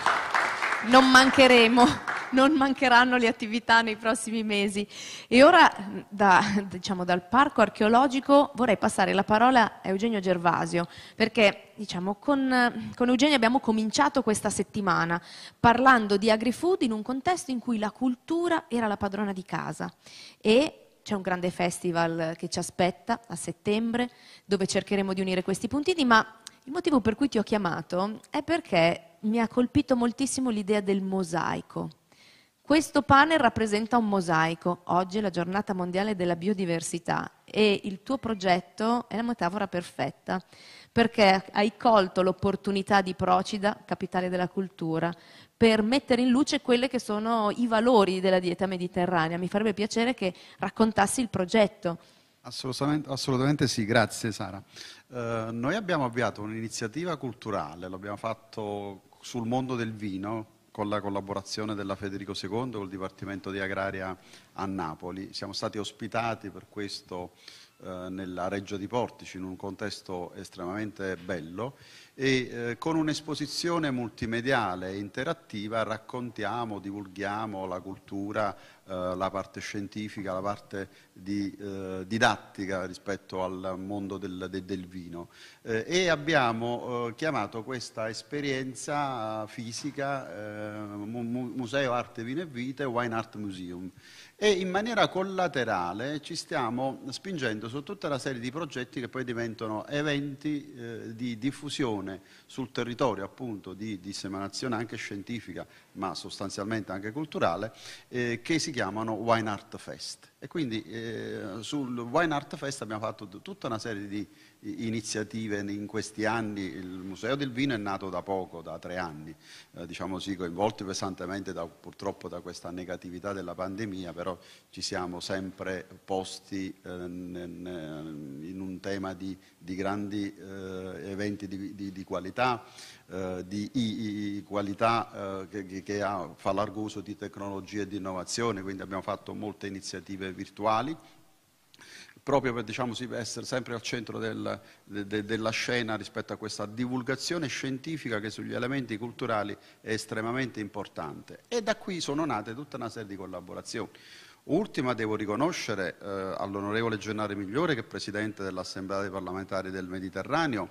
non mancheremo non mancheranno le attività nei prossimi mesi. E ora da, diciamo, dal parco archeologico vorrei passare la parola a Eugenio Gervasio, perché diciamo, con, con Eugenio abbiamo cominciato questa settimana parlando di agri-food in un contesto in cui la cultura era la padrona di casa e c'è un grande festival che ci aspetta a settembre dove cercheremo di unire questi puntini, ma il motivo per cui ti ho chiamato è perché mi ha colpito moltissimo l'idea del mosaico. Questo panel rappresenta un mosaico. Oggi è la giornata mondiale della biodiversità e il tuo progetto è la metafora perfetta perché hai colto l'opportunità di Procida, capitale della cultura, per mettere in luce quelli che sono i valori della dieta mediterranea. Mi farebbe piacere che raccontassi il progetto. Assolutamente, assolutamente sì, grazie Sara. Eh, noi abbiamo avviato un'iniziativa culturale, l'abbiamo fatto sul mondo del vino, con la collaborazione della Federico II col Dipartimento di Agraria a Napoli. Siamo stati ospitati per questo eh, nella Reggio di Portici in un contesto estremamente bello e eh, con un'esposizione multimediale e interattiva raccontiamo, divulghiamo la cultura eh, la parte scientifica, la parte di, eh, didattica rispetto al mondo del, del, del vino eh, e abbiamo chiamato questa esperienza fisica Museo Arte Vino e Vite, Wine Art Museum e in maniera collaterale ci stiamo spingendo su tutta una serie di progetti che poi diventano eventi eh, di diffusione sul territorio appunto di disseminazione anche scientifica ma sostanzialmente anche culturale eh, che si chiamano Wine Art Fest e quindi eh, sul Wine Art Fest abbiamo fatto tutta una serie di iniziative in questi anni. Il Museo del Vino è nato da poco, da tre anni, eh, diciamo sì, coinvolti pesantemente da, purtroppo da questa negatività della pandemia, però ci siamo sempre posti eh, in un tema di, di grandi eh, eventi di, di, di qualità, eh, di i, i qualità eh, che, che ha, fa largo uso di tecnologie e di innovazione, quindi abbiamo fatto molte iniziative virtuali proprio per diciamo, essere sempre al centro del, de, de, della scena rispetto a questa divulgazione scientifica che sugli elementi culturali è estremamente importante. E da qui sono nate tutta una serie di collaborazioni. Ultima devo riconoscere eh, all'onorevole Gennaro Migliore che è Presidente dell'Assemblea dei parlamentari del Mediterraneo,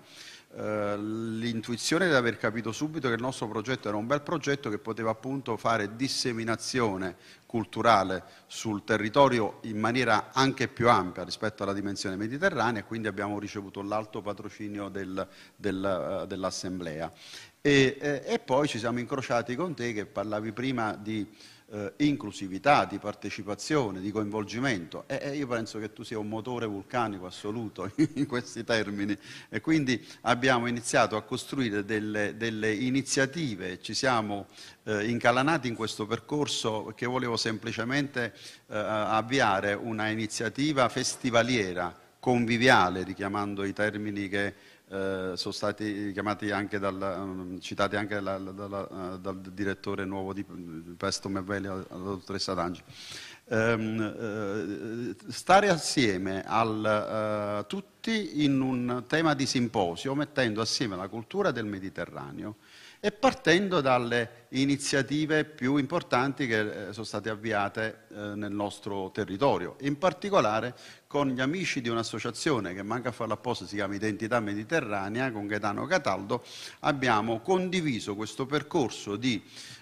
eh, l'intuizione di aver capito subito che il nostro progetto era un bel progetto che poteva appunto fare disseminazione culturale sul territorio in maniera anche più ampia rispetto alla dimensione mediterranea e quindi abbiamo ricevuto l'alto patrocinio del, del, uh, dell'Assemblea. E, eh, e, poi ci siamo incrociati con te che parlavi prima di eh, inclusività, di partecipazione, di coinvolgimento e, e, io penso che tu sia un motore vulcanico assoluto *laughs* in questi termini e quindi abbiamo iniziato a costruire delle, delle iniziative, ci siamo eh, incalanati in questo percorso che volevo semplicemente eh, avviare una iniziativa festivaliera, conviviale, richiamando i termini che eh, sono stati chiamati anche dal, mm, citati anche dalla, dalla, eh, dal direttore nuovo di Pesto Mevelli, la dottoressa D'Angelo. Ehm, eh, stare assieme a eh, tutti in un tema di simposio, mettendo assieme la cultura del Mediterraneo e partendo dalle iniziative più importanti che eh, sono state avviate eh, nel nostro territorio, in particolare con gli amici di un'associazione che manca a farla apposta, si chiama Identità Mediterranea, con Gaetano Cataldo, abbiamo condiviso questo percorso di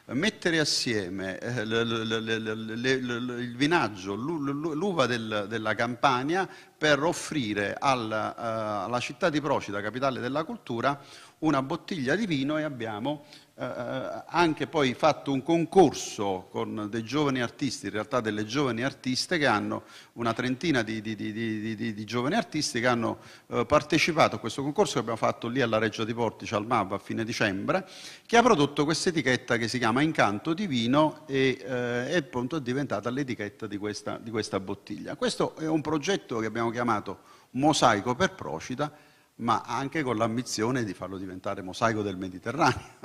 mettere assieme il vinaggio, l'uva della Campania per offrire eh, alla, città di Procida, capitale della cultura, una bottiglia di vino e abbiamo eh, anche poi fatto un concorso con dei giovani artisti, in realtà delle giovani artiste che hanno una trentina di, di, di, di giovani artisti che hanno eh, partecipato a questo concorso che abbiamo fatto lì alla Reggia di Portici al MAB a fine dicembre, che ha prodotto questa etichetta che si chiama Incanto Divino e eh, è appunto diventata l'etichetta di questa, questa bottiglia. Questo è un progetto che abbiamo chiamato Mosaico per Procita, ma anche con l'ambizione di farlo diventare mosaico del Mediterraneo.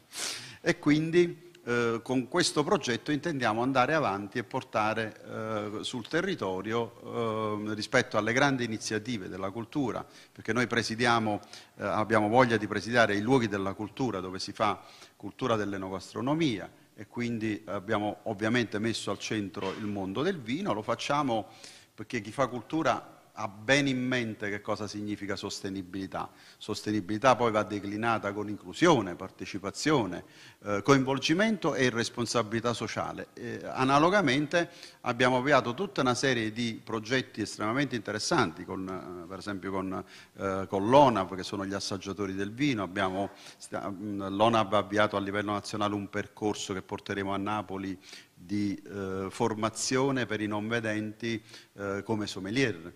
*laughs* e quindi eh, con questo progetto intendiamo andare avanti e portare eh, sul territorio eh, rispetto alle grandi iniziative della cultura, perché noi presidiamo, eh, abbiamo voglia di presidiare i luoghi della cultura dove si fa cultura dell'enogastronomia e quindi abbiamo ovviamente messo al centro il mondo del vino, lo facciamo perché chi fa cultura ha ben in mente che cosa significa sostenibilità. Sostenibilità poi va declinata con inclusione, partecipazione, eh, coinvolgimento e responsabilità sociale. Eh, analogamente abbiamo avviato tutta una serie di progetti estremamente interessanti, con, eh, per esempio con, eh, con l'ONAV, che sono gli assaggiatori del vino, abbiamo, sta, mm, l'ONAV ha avviato a livello nazionale un percorso che porteremo a Napoli di eh, formazione per i non vedenti eh, come sommelier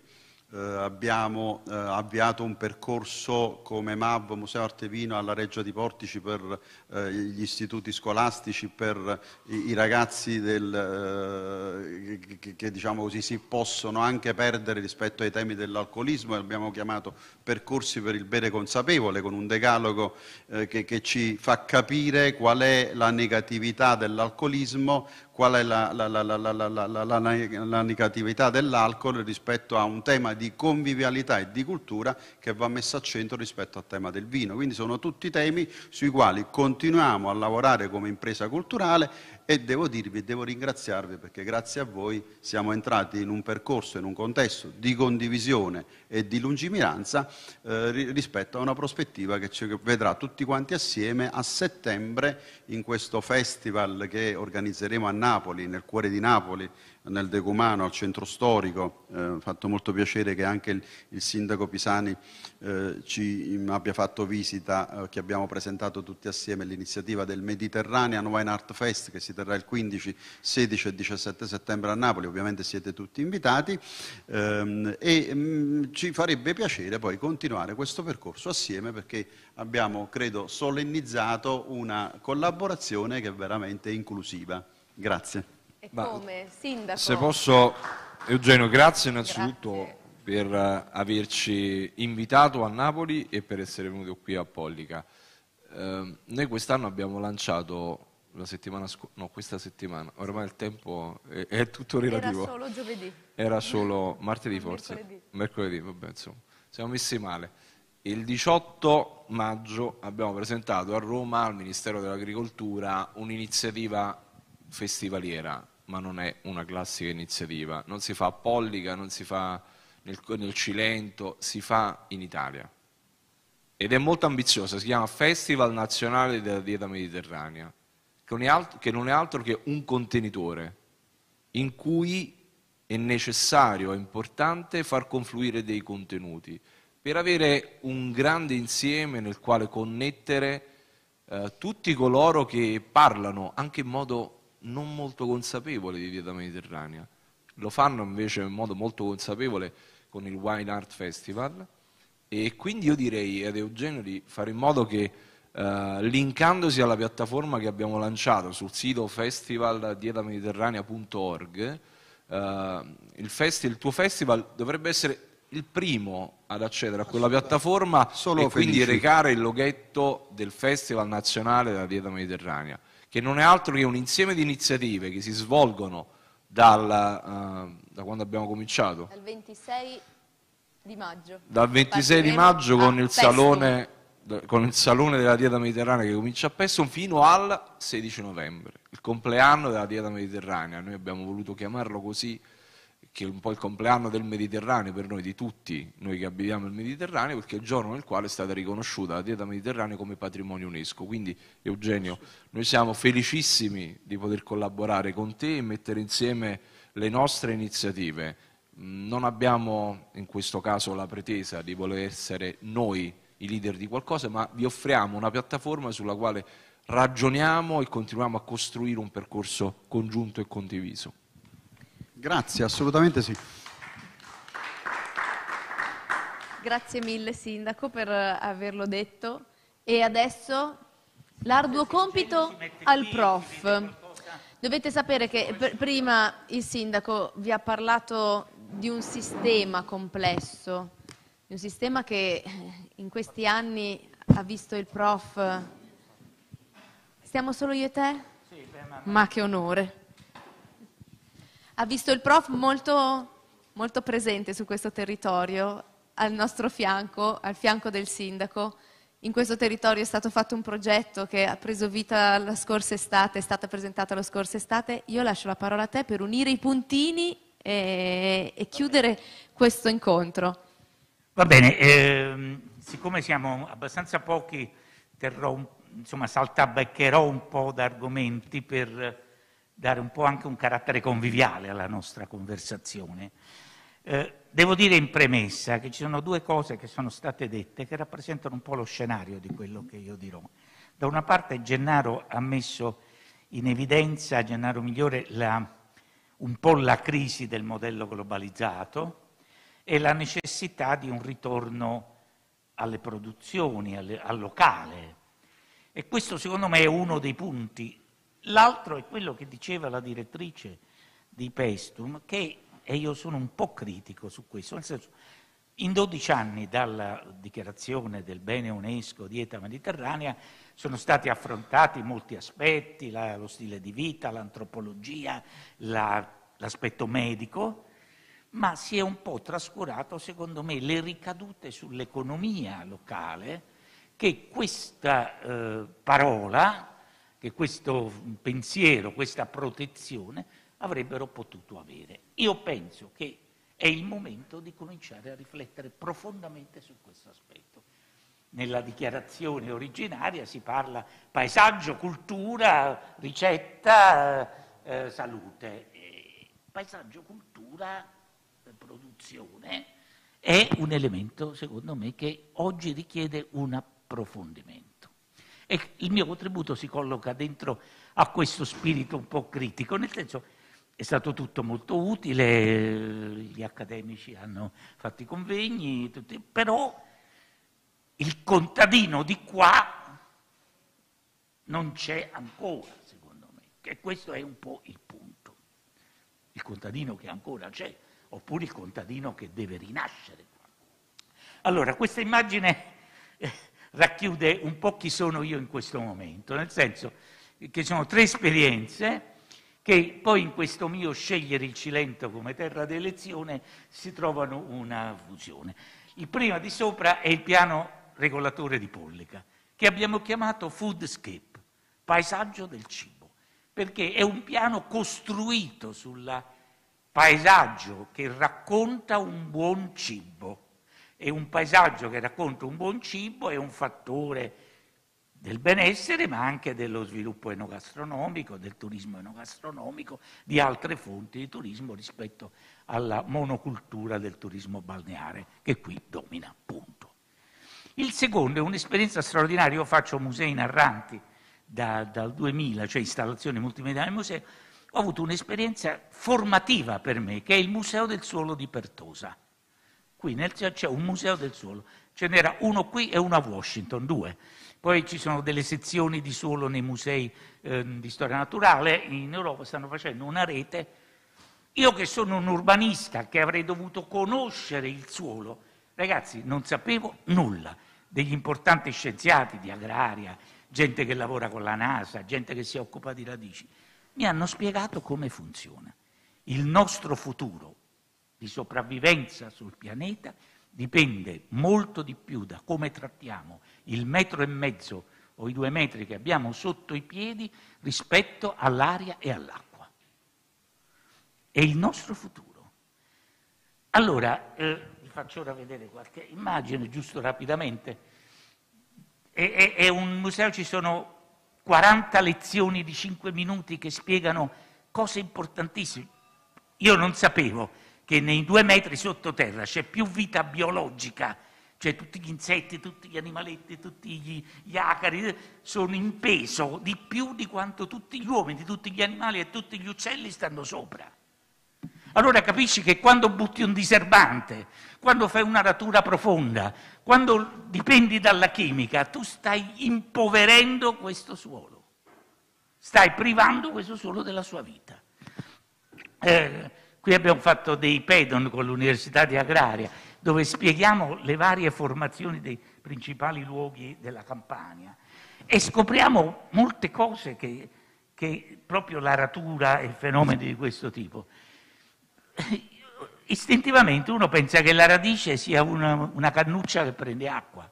eh, abbiamo eh, avviato un percorso come MAV, Museo Artevino, alla Reggia di Portici per eh, gli istituti scolastici, per i, i ragazzi del, eh, che, che diciamo così, si possono anche perdere rispetto ai temi dell'alcolismo e abbiamo chiamato percorsi per il bene consapevole con un decalogo eh, che, che ci fa capire qual è la negatività dell'alcolismo, qual è la, la, la, la negatività dell'alcol rispetto a un tema di convivialità e di cultura che va messo a centro rispetto al tema del vino. Quindi sono tutti temi sui quali continuiamo a lavorare come impresa culturale e devo dirvi, e devo ringraziarvi perché grazie a voi siamo entrati in un percorso, in un contesto di condivisione e di lungimiranza eh, rispetto a una prospettiva che ci vedrà tutti quanti assieme a settembre in questo festival che organizzeremo a Napoli, nel cuore di Napoli, nel Decumano, al centro storico. Eh, ha eh, fatto molto piacere che anche il, il sindaco Pisani eh, ci mm, abbia fatto visita, eh, che abbiamo presentato tutti assieme l'iniziativa del Mediterranean Wine Art Fest che si terrà il 15, 16 e 17 settembre a Napoli, ovviamente siete tutti invitati ehm, e mh, mm, ci farebbe piacere poi continuare questo percorso assieme perché abbiamo, credo, solennizzato una collaborazione che è veramente inclusiva. Grazie. E Ma come? Sindaco? Se posso, Eugenio, grazie innanzitutto grazie. per eh, averci invitato a Napoli e per essere venuto qui a Pollica. Eh, noi quest'anno abbiamo lanciato la settimana scorsa, no, questa settimana, ormai il tempo è, è, tutto relativo. Era solo giovedì. Era solo martedì forse. Mercoledì. Mercoledì, vabbè, insomma, siamo messi male. Il 18 maggio abbiamo presentato a Roma al Ministero dell'Agricoltura un'iniziativa festivaliera, ma non è una classica iniziativa. Non si fa a Pollica, non si fa nel, nel Cilento, si fa in Italia. Ed è molto ambiziosa, si chiama Festival Nazionale della Dieta Mediterranea, che non è altro che, un contenitore in cui è necessario, è importante far confluire dei contenuti per avere un grande insieme nel quale connettere eh, tutti coloro che parlano anche in modo non molto consapevole di dieta mediterranea. Lo fanno invece in modo molto consapevole con il Wine Art Festival e quindi io direi ad Eugenio di fare in modo che eh, linkandosi alla piattaforma che abbiamo lanciato sul sito festivaldietamediterranea.org eh, il, festi- il tuo festival dovrebbe essere il primo ad accedere a quella piattaforma Solo e felici. quindi recare il loghetto del Festival Nazionale della Dieta Mediterranea che non è altro che un insieme di iniziative che si svolgono dal, uh, da quando abbiamo cominciato. Dal 26 di maggio. Dal 26 di maggio con il, salone, con il, salone, della dieta mediterranea che comincia a Peston fino al 16 novembre, il compleanno della dieta mediterranea. Noi abbiamo voluto chiamarlo così che è un po' il compleanno del Mediterraneo per noi, di tutti noi che abitiamo il Mediterraneo, perché è il giorno nel quale è stata riconosciuta la dieta mediterranea come patrimonio UNESCO. Quindi Eugenio, noi siamo felicissimi di poter collaborare con te e mettere insieme le nostre iniziative. Non abbiamo in questo caso la pretesa di voler essere noi i leader di qualcosa, ma vi offriamo una piattaforma sulla quale ragioniamo e continuiamo a costruire un percorso congiunto e condiviso. Grazie, assolutamente sì. Grazie mille Sindaco per eh, averlo detto e adesso l'arduo compito al prof. Dovete sapere che prima il Sindaco vi ha parlato di un sistema complesso, di un sistema che eh, in questi anni ha visto il prof. Stiamo solo io e te? ma che onore ha visto il prof molto, molto presente su questo territorio, al nostro fianco, al fianco del sindaco. In questo territorio è stato fatto un progetto che ha preso vita la scorsa estate, è stata presentata la scorsa estate. Io lascio la parola a te per unire i puntini e, e chiudere questo incontro. Va bene, eh, siccome siamo abbastanza pochi, terrò, insomma, beccherò un po' d'argomenti per dare un po' anche un carattere conviviale alla nostra conversazione. Eh, devo dire in premessa che ci sono due cose che sono state dette che rappresentano un po' lo scenario di quello che io dirò. Da una parte Gennaro ha messo in evidenza, Gennaro Migliore, la, un po' la crisi del modello globalizzato e la necessità di un ritorno alle produzioni, alle, al locale. E questo secondo me è uno dei punti L'altro è quello che diceva la direttrice di Pestum, che, e io sono un po' critico su questo, nel senso, in 12 anni dalla dichiarazione del bene UNESCO di età mediterranea sono stati affrontati molti aspetti, la, lo stile di vita, l'antropologia, la, l'aspetto medico, ma si è un po' trascurato, secondo me, le ricadute sull'economia locale che questa eh, parola, che questo pensiero, questa protezione avrebbero potuto avere. Io penso che è il momento di cominciare a riflettere profondamente su questo aspetto. Nella dichiarazione originaria si parla paesaggio, cultura, ricetta, eh, salute. E paesaggio, cultura, eh, produzione è un elemento, secondo me, che oggi richiede un approfondimento. E il mio contributo si colloca dentro a questo spirito un po' critico, nel senso è stato tutto molto utile, gli accademici hanno fatto i convegni, tutti, però il contadino di qua non c'è ancora, secondo me, e questo è un po' il punto. Il contadino che ancora c'è, oppure il contadino che deve rinascere. Allora, questa immagine eh, racchiude un po' chi sono io in questo momento, nel senso che sono tre esperienze che poi in questo mio scegliere il Cilento come terra d'elezione si trovano una fusione. Il primo di sopra è il piano regolatore di Pollica, che abbiamo chiamato Foodscape, paesaggio del cibo, perché è un piano costruito sul paesaggio che racconta un buon cibo e un paesaggio che racconta un buon cibo è un fattore del benessere, ma anche dello sviluppo enogastronomico, del turismo enogastronomico, di altre fonti di turismo rispetto alla monocultura del turismo balneare che qui domina, appunto. Il secondo è un'esperienza straordinaria, io faccio musei narranti da, dal 2000, cioè installazioni multimediali al museo, ho avuto un'esperienza formativa per me, che è il Museo del Suolo di Pertosa. Qui nel, c'è un museo del suolo, ce n'era uno qui e uno a Washington, due. Poi ci sono delle sezioni di suolo nei musei eh, di storia naturale, in Europa stanno facendo una rete. Io che sono un urbanista, che avrei dovuto conoscere il suolo, ragazzi, non sapevo nulla degli importanti scienziati di agraria, gente che lavora con la NASA, gente che si occupa di radici. Mi hanno spiegato come funziona. Il nostro futuro di sopravvivenza sul pianeta dipende molto di più da come trattiamo il metro e mezzo o i due metri che abbiamo sotto i piedi rispetto all'aria e all'acqua. È il nostro futuro. Allora, eh, vi faccio ora vedere qualche immagine, giusto rapidamente. È, è, è un museo, ci sono 40 lezioni di 5 minuti che spiegano cose importantissime. Io non sapevo che nei due metri sottoterra c'è più vita biologica, cioè tutti gli insetti, tutti gli animaletti, tutti gli, gli acari sono in peso di più di quanto tutti gli uomini, tutti gli animali e tutti gli uccelli stanno sopra. Allora capisci che quando butti un diserbante, quando fai una ratura profonda, quando dipendi dalla chimica, tu stai impoverendo questo suolo, stai privando questo suolo della sua vita. Eh, Qui abbiamo fatto dei pedon con l'Università di Agraria, dove spieghiamo le varie formazioni dei principali luoghi della Campania e scopriamo molte cose che, che proprio l'aratura e fenomeni di questo tipo. Istintivamente uno pensa che la radice sia una, una cannuccia che prende acqua.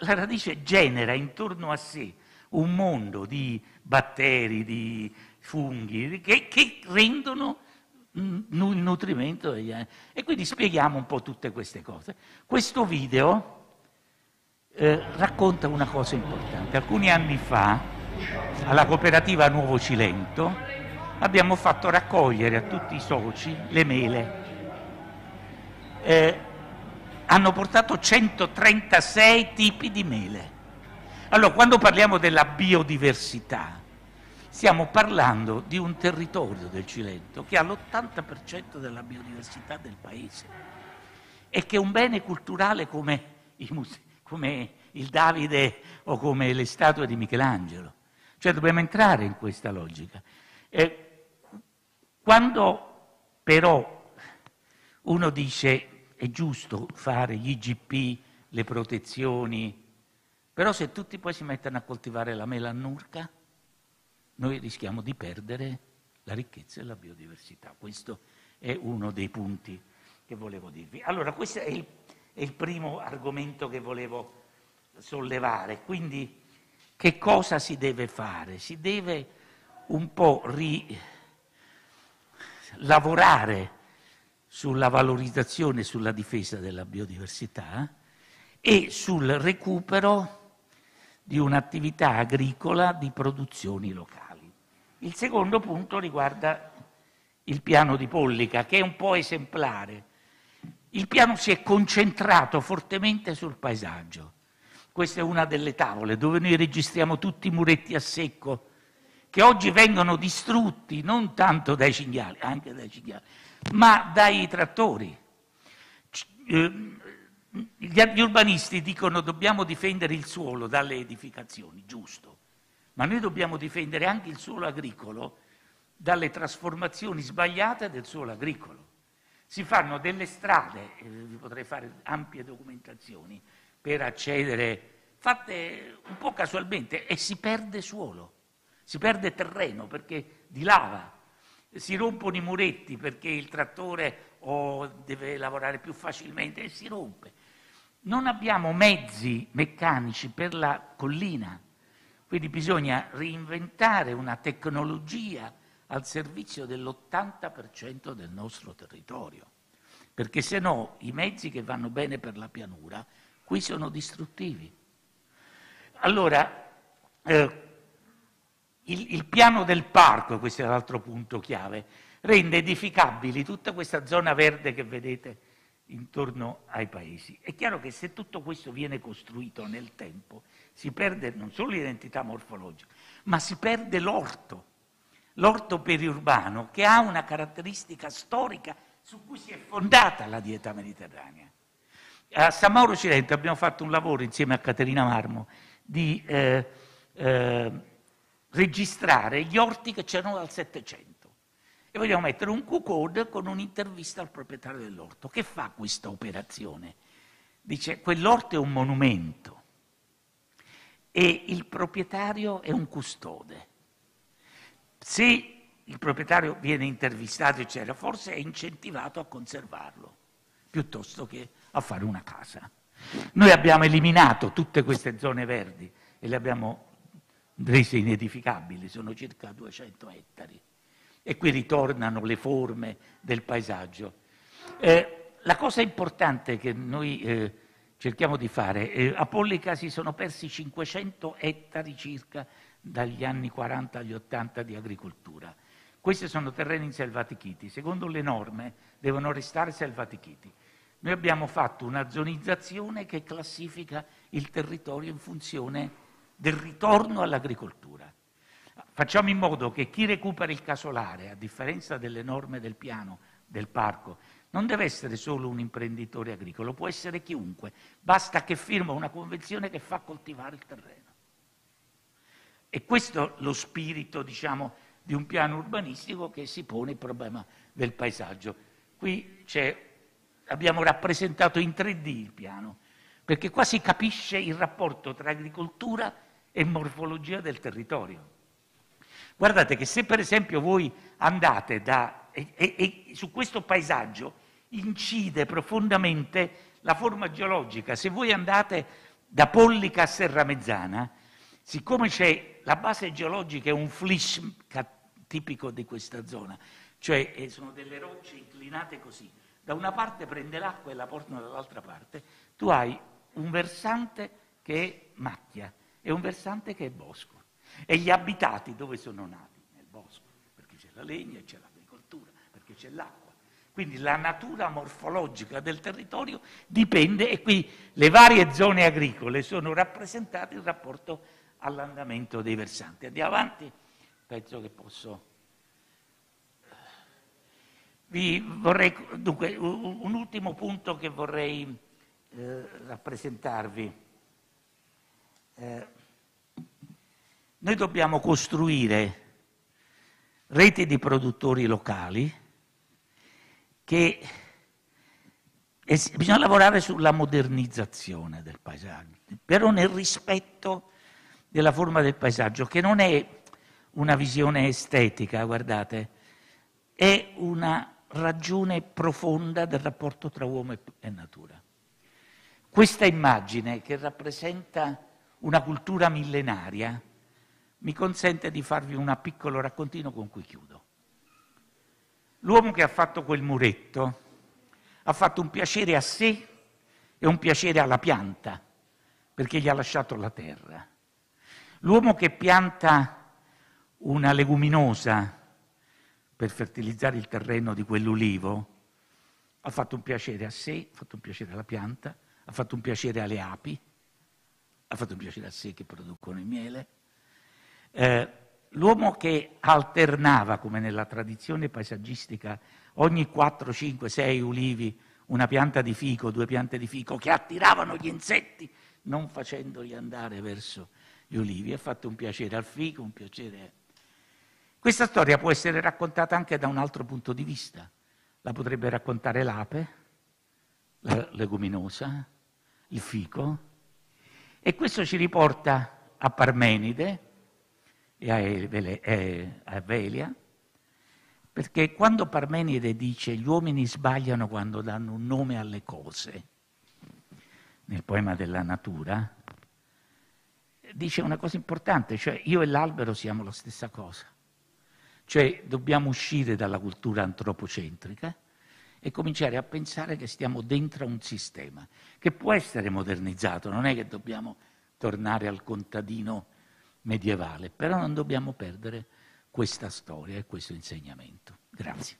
La radice genera intorno a sé un mondo di batteri, di funghi, che, che rendono Mm, il nutrimento degli animali. E quindi spieghiamo un po' tutte queste cose. Questo video eh, racconta una cosa importante. Alcuni anni fa, alla cooperativa Nuovo Cilento, abbiamo fatto raccogliere a tutti i soci le mele. Eh, hanno portato 136 tipi di mele. Allora, quando parliamo della biodiversità, Stiamo parlando di un territorio del Cilento che ha l'80% della biodiversità del paese e che un bene culturale come, muse- come, il Davide o come le statue di Michelangelo. Cioè dobbiamo entrare in questa logica. E quando però uno dice è giusto fare gli IGP, le protezioni, però se tutti poi si mettono a coltivare la melannurca noi rischiamo di perdere la ricchezza e la biodiversità. Questo è uno dei punti che volevo dirvi. Allora, questo è il, è il primo argomento che volevo sollevare. Quindi, che cosa si deve fare? Si deve un po' ri... lavorare sulla valorizzazione, e sulla difesa della biodiversità e sul recupero di un'attività agricola di produzioni locali. Il secondo punto riguarda il piano di Pollica, che è un po' esemplare. Il piano si è concentrato fortemente sul paesaggio. Questa è una delle tavole dove noi registriamo tutti i muretti a secco che oggi vengono distrutti non tanto dai cinghiali, anche dai cinghiali, ma dai trattori. Ehm, gli urbanisti dicono che dobbiamo difendere il suolo dalle edificazioni, giusto ma noi dobbiamo difendere anche il suolo agricolo dalle trasformazioni sbagliate del suolo agricolo. Si fanno delle strade, vi potrei fare ampie documentazioni, per accedere, fatte un po' casualmente, e si perde suolo, si perde terreno perché di lava, si rompono i muretti perché il trattore oh, deve lavorare più facilmente e si rompe. Non abbiamo mezzi meccanici per la collina, quindi bisogna reinventare una tecnologia al servizio dell'80% del nostro territorio, perché se no i mezzi che vanno bene per la pianura qui sono distruttivi. Allora, eh, il, il, piano del parco, questo è l'altro punto chiave, rende edificabili tutta questa zona verde che vedete intorno ai paesi. È chiaro che se tutto questo viene costruito nel tempo, si perde non solo l'identità morfologica, ma si perde l'orto, l'orto periurbano che ha una caratteristica storica su cui si è fondata la dieta mediterranea. A San Mauro Cilento abbiamo fatto un lavoro insieme a Caterina Marmo di eh, eh, registrare gli orti che c'erano dal Settecento. E vogliamo mettere un Q-code con un'intervista al proprietario dell'orto. Che fa questa operazione? Dice, quell'orto è un monumento e il proprietario è un custode. Se il proprietario viene intervistato, eccetera, forse è incentivato a conservarlo piuttosto che a fare una casa. Noi abbiamo eliminato tutte queste zone verdi e le abbiamo rese inedificabili, sono circa 200 ettari. E qui ritornano le forme del paesaggio. Eh, la cosa importante che noi eh, cerchiamo di fare. Eh, a Pollica si sono persi 500 ettari circa dagli anni 40 agli 80 di agricoltura. Questi sono terreni selvatichiti, secondo le norme devono restare selvatichiti. Noi abbiamo fatto una zonizzazione che classifica il territorio in funzione del ritorno all'agricoltura. Facciamo in modo che chi recupera il casolare, a differenza delle norme del piano, del parco, non deve essere solo un imprenditore agricolo, può essere chiunque, basta che firma una convenzione che fa coltivare il terreno. E questo è lo spirito, diciamo, di un piano urbanistico che si pone il problema del paesaggio. Qui abbiamo rappresentato in 3D il piano, perché qua si capisce il rapporto tra agricoltura e morfologia del territorio. Guardate che se per esempio voi andate da, e, e, e su questo paesaggio incide profondamente la forma geologica. Se voi andate da Pollica a Serramezzana, siccome c'è la base geologica è un flisch tipico di questa zona, cioè eh, sono delle rocce inclinate così, da una parte prende l'acqua e la portano dall'altra parte, tu hai un versante che è macchia e un versante che è bosco. E gli abitati dove sono nati? Nel bosco, perché c'è la legna, c'è l'agricoltura, perché c'è l'acqua quindi la natura morfologica del territorio dipende e qui le varie zone agricole sono rappresentate in rapporto all'andamento dei versanti. Andiamo avanti, penso che posso... Vi vorrei, dunque, un ultimo punto che vorrei eh, rappresentarvi. Eh, noi dobbiamo costruire reti di produttori locali che bisogna lavorare sulla modernizzazione del paesaggio, però nel rispetto della forma del paesaggio, che non è una visione estetica, guardate, è una ragione profonda del rapporto tra uomo e natura. Questa immagine che rappresenta una cultura millenaria mi consente di farvi un piccolo raccontino con cui chiudo. L'uomo che ha fatto quel muretto ha fatto un piacere a sé e un piacere alla pianta, perché gli ha lasciato la terra. L'uomo che pianta una leguminosa per fertilizzare il terreno di quell'ulivo ha fatto un piacere a sé, ha fatto un piacere alla pianta, ha fatto un piacere alle api, ha fatto un piacere a sé che producono il miele. Eh, l'uomo che alternava, come nella tradizione paesaggistica, ogni 4, 5, 6 ulivi una pianta di fico, due piante di fico, che attiravano gli insetti, non facendoli andare verso gli ulivi. Ha fatto un piacere al fico, un piacere... Questa storia può essere raccontata anche da un altro punto di vista. La potrebbe raccontare l'ape, la leguminosa, il fico. E questo ci riporta a Parmenide, e a Velia, perché quando Parmenide dice gli uomini sbagliano quando danno un nome alle cose, nel poema della natura, dice una cosa importante, cioè io e l'albero siamo la stessa cosa. Cioè dobbiamo uscire dalla cultura antropocentrica e cominciare a pensare che stiamo dentro un sistema che può essere modernizzato, non è che dobbiamo tornare al contadino medievale, però non dobbiamo perdere questa storia e questo insegnamento. Grazie.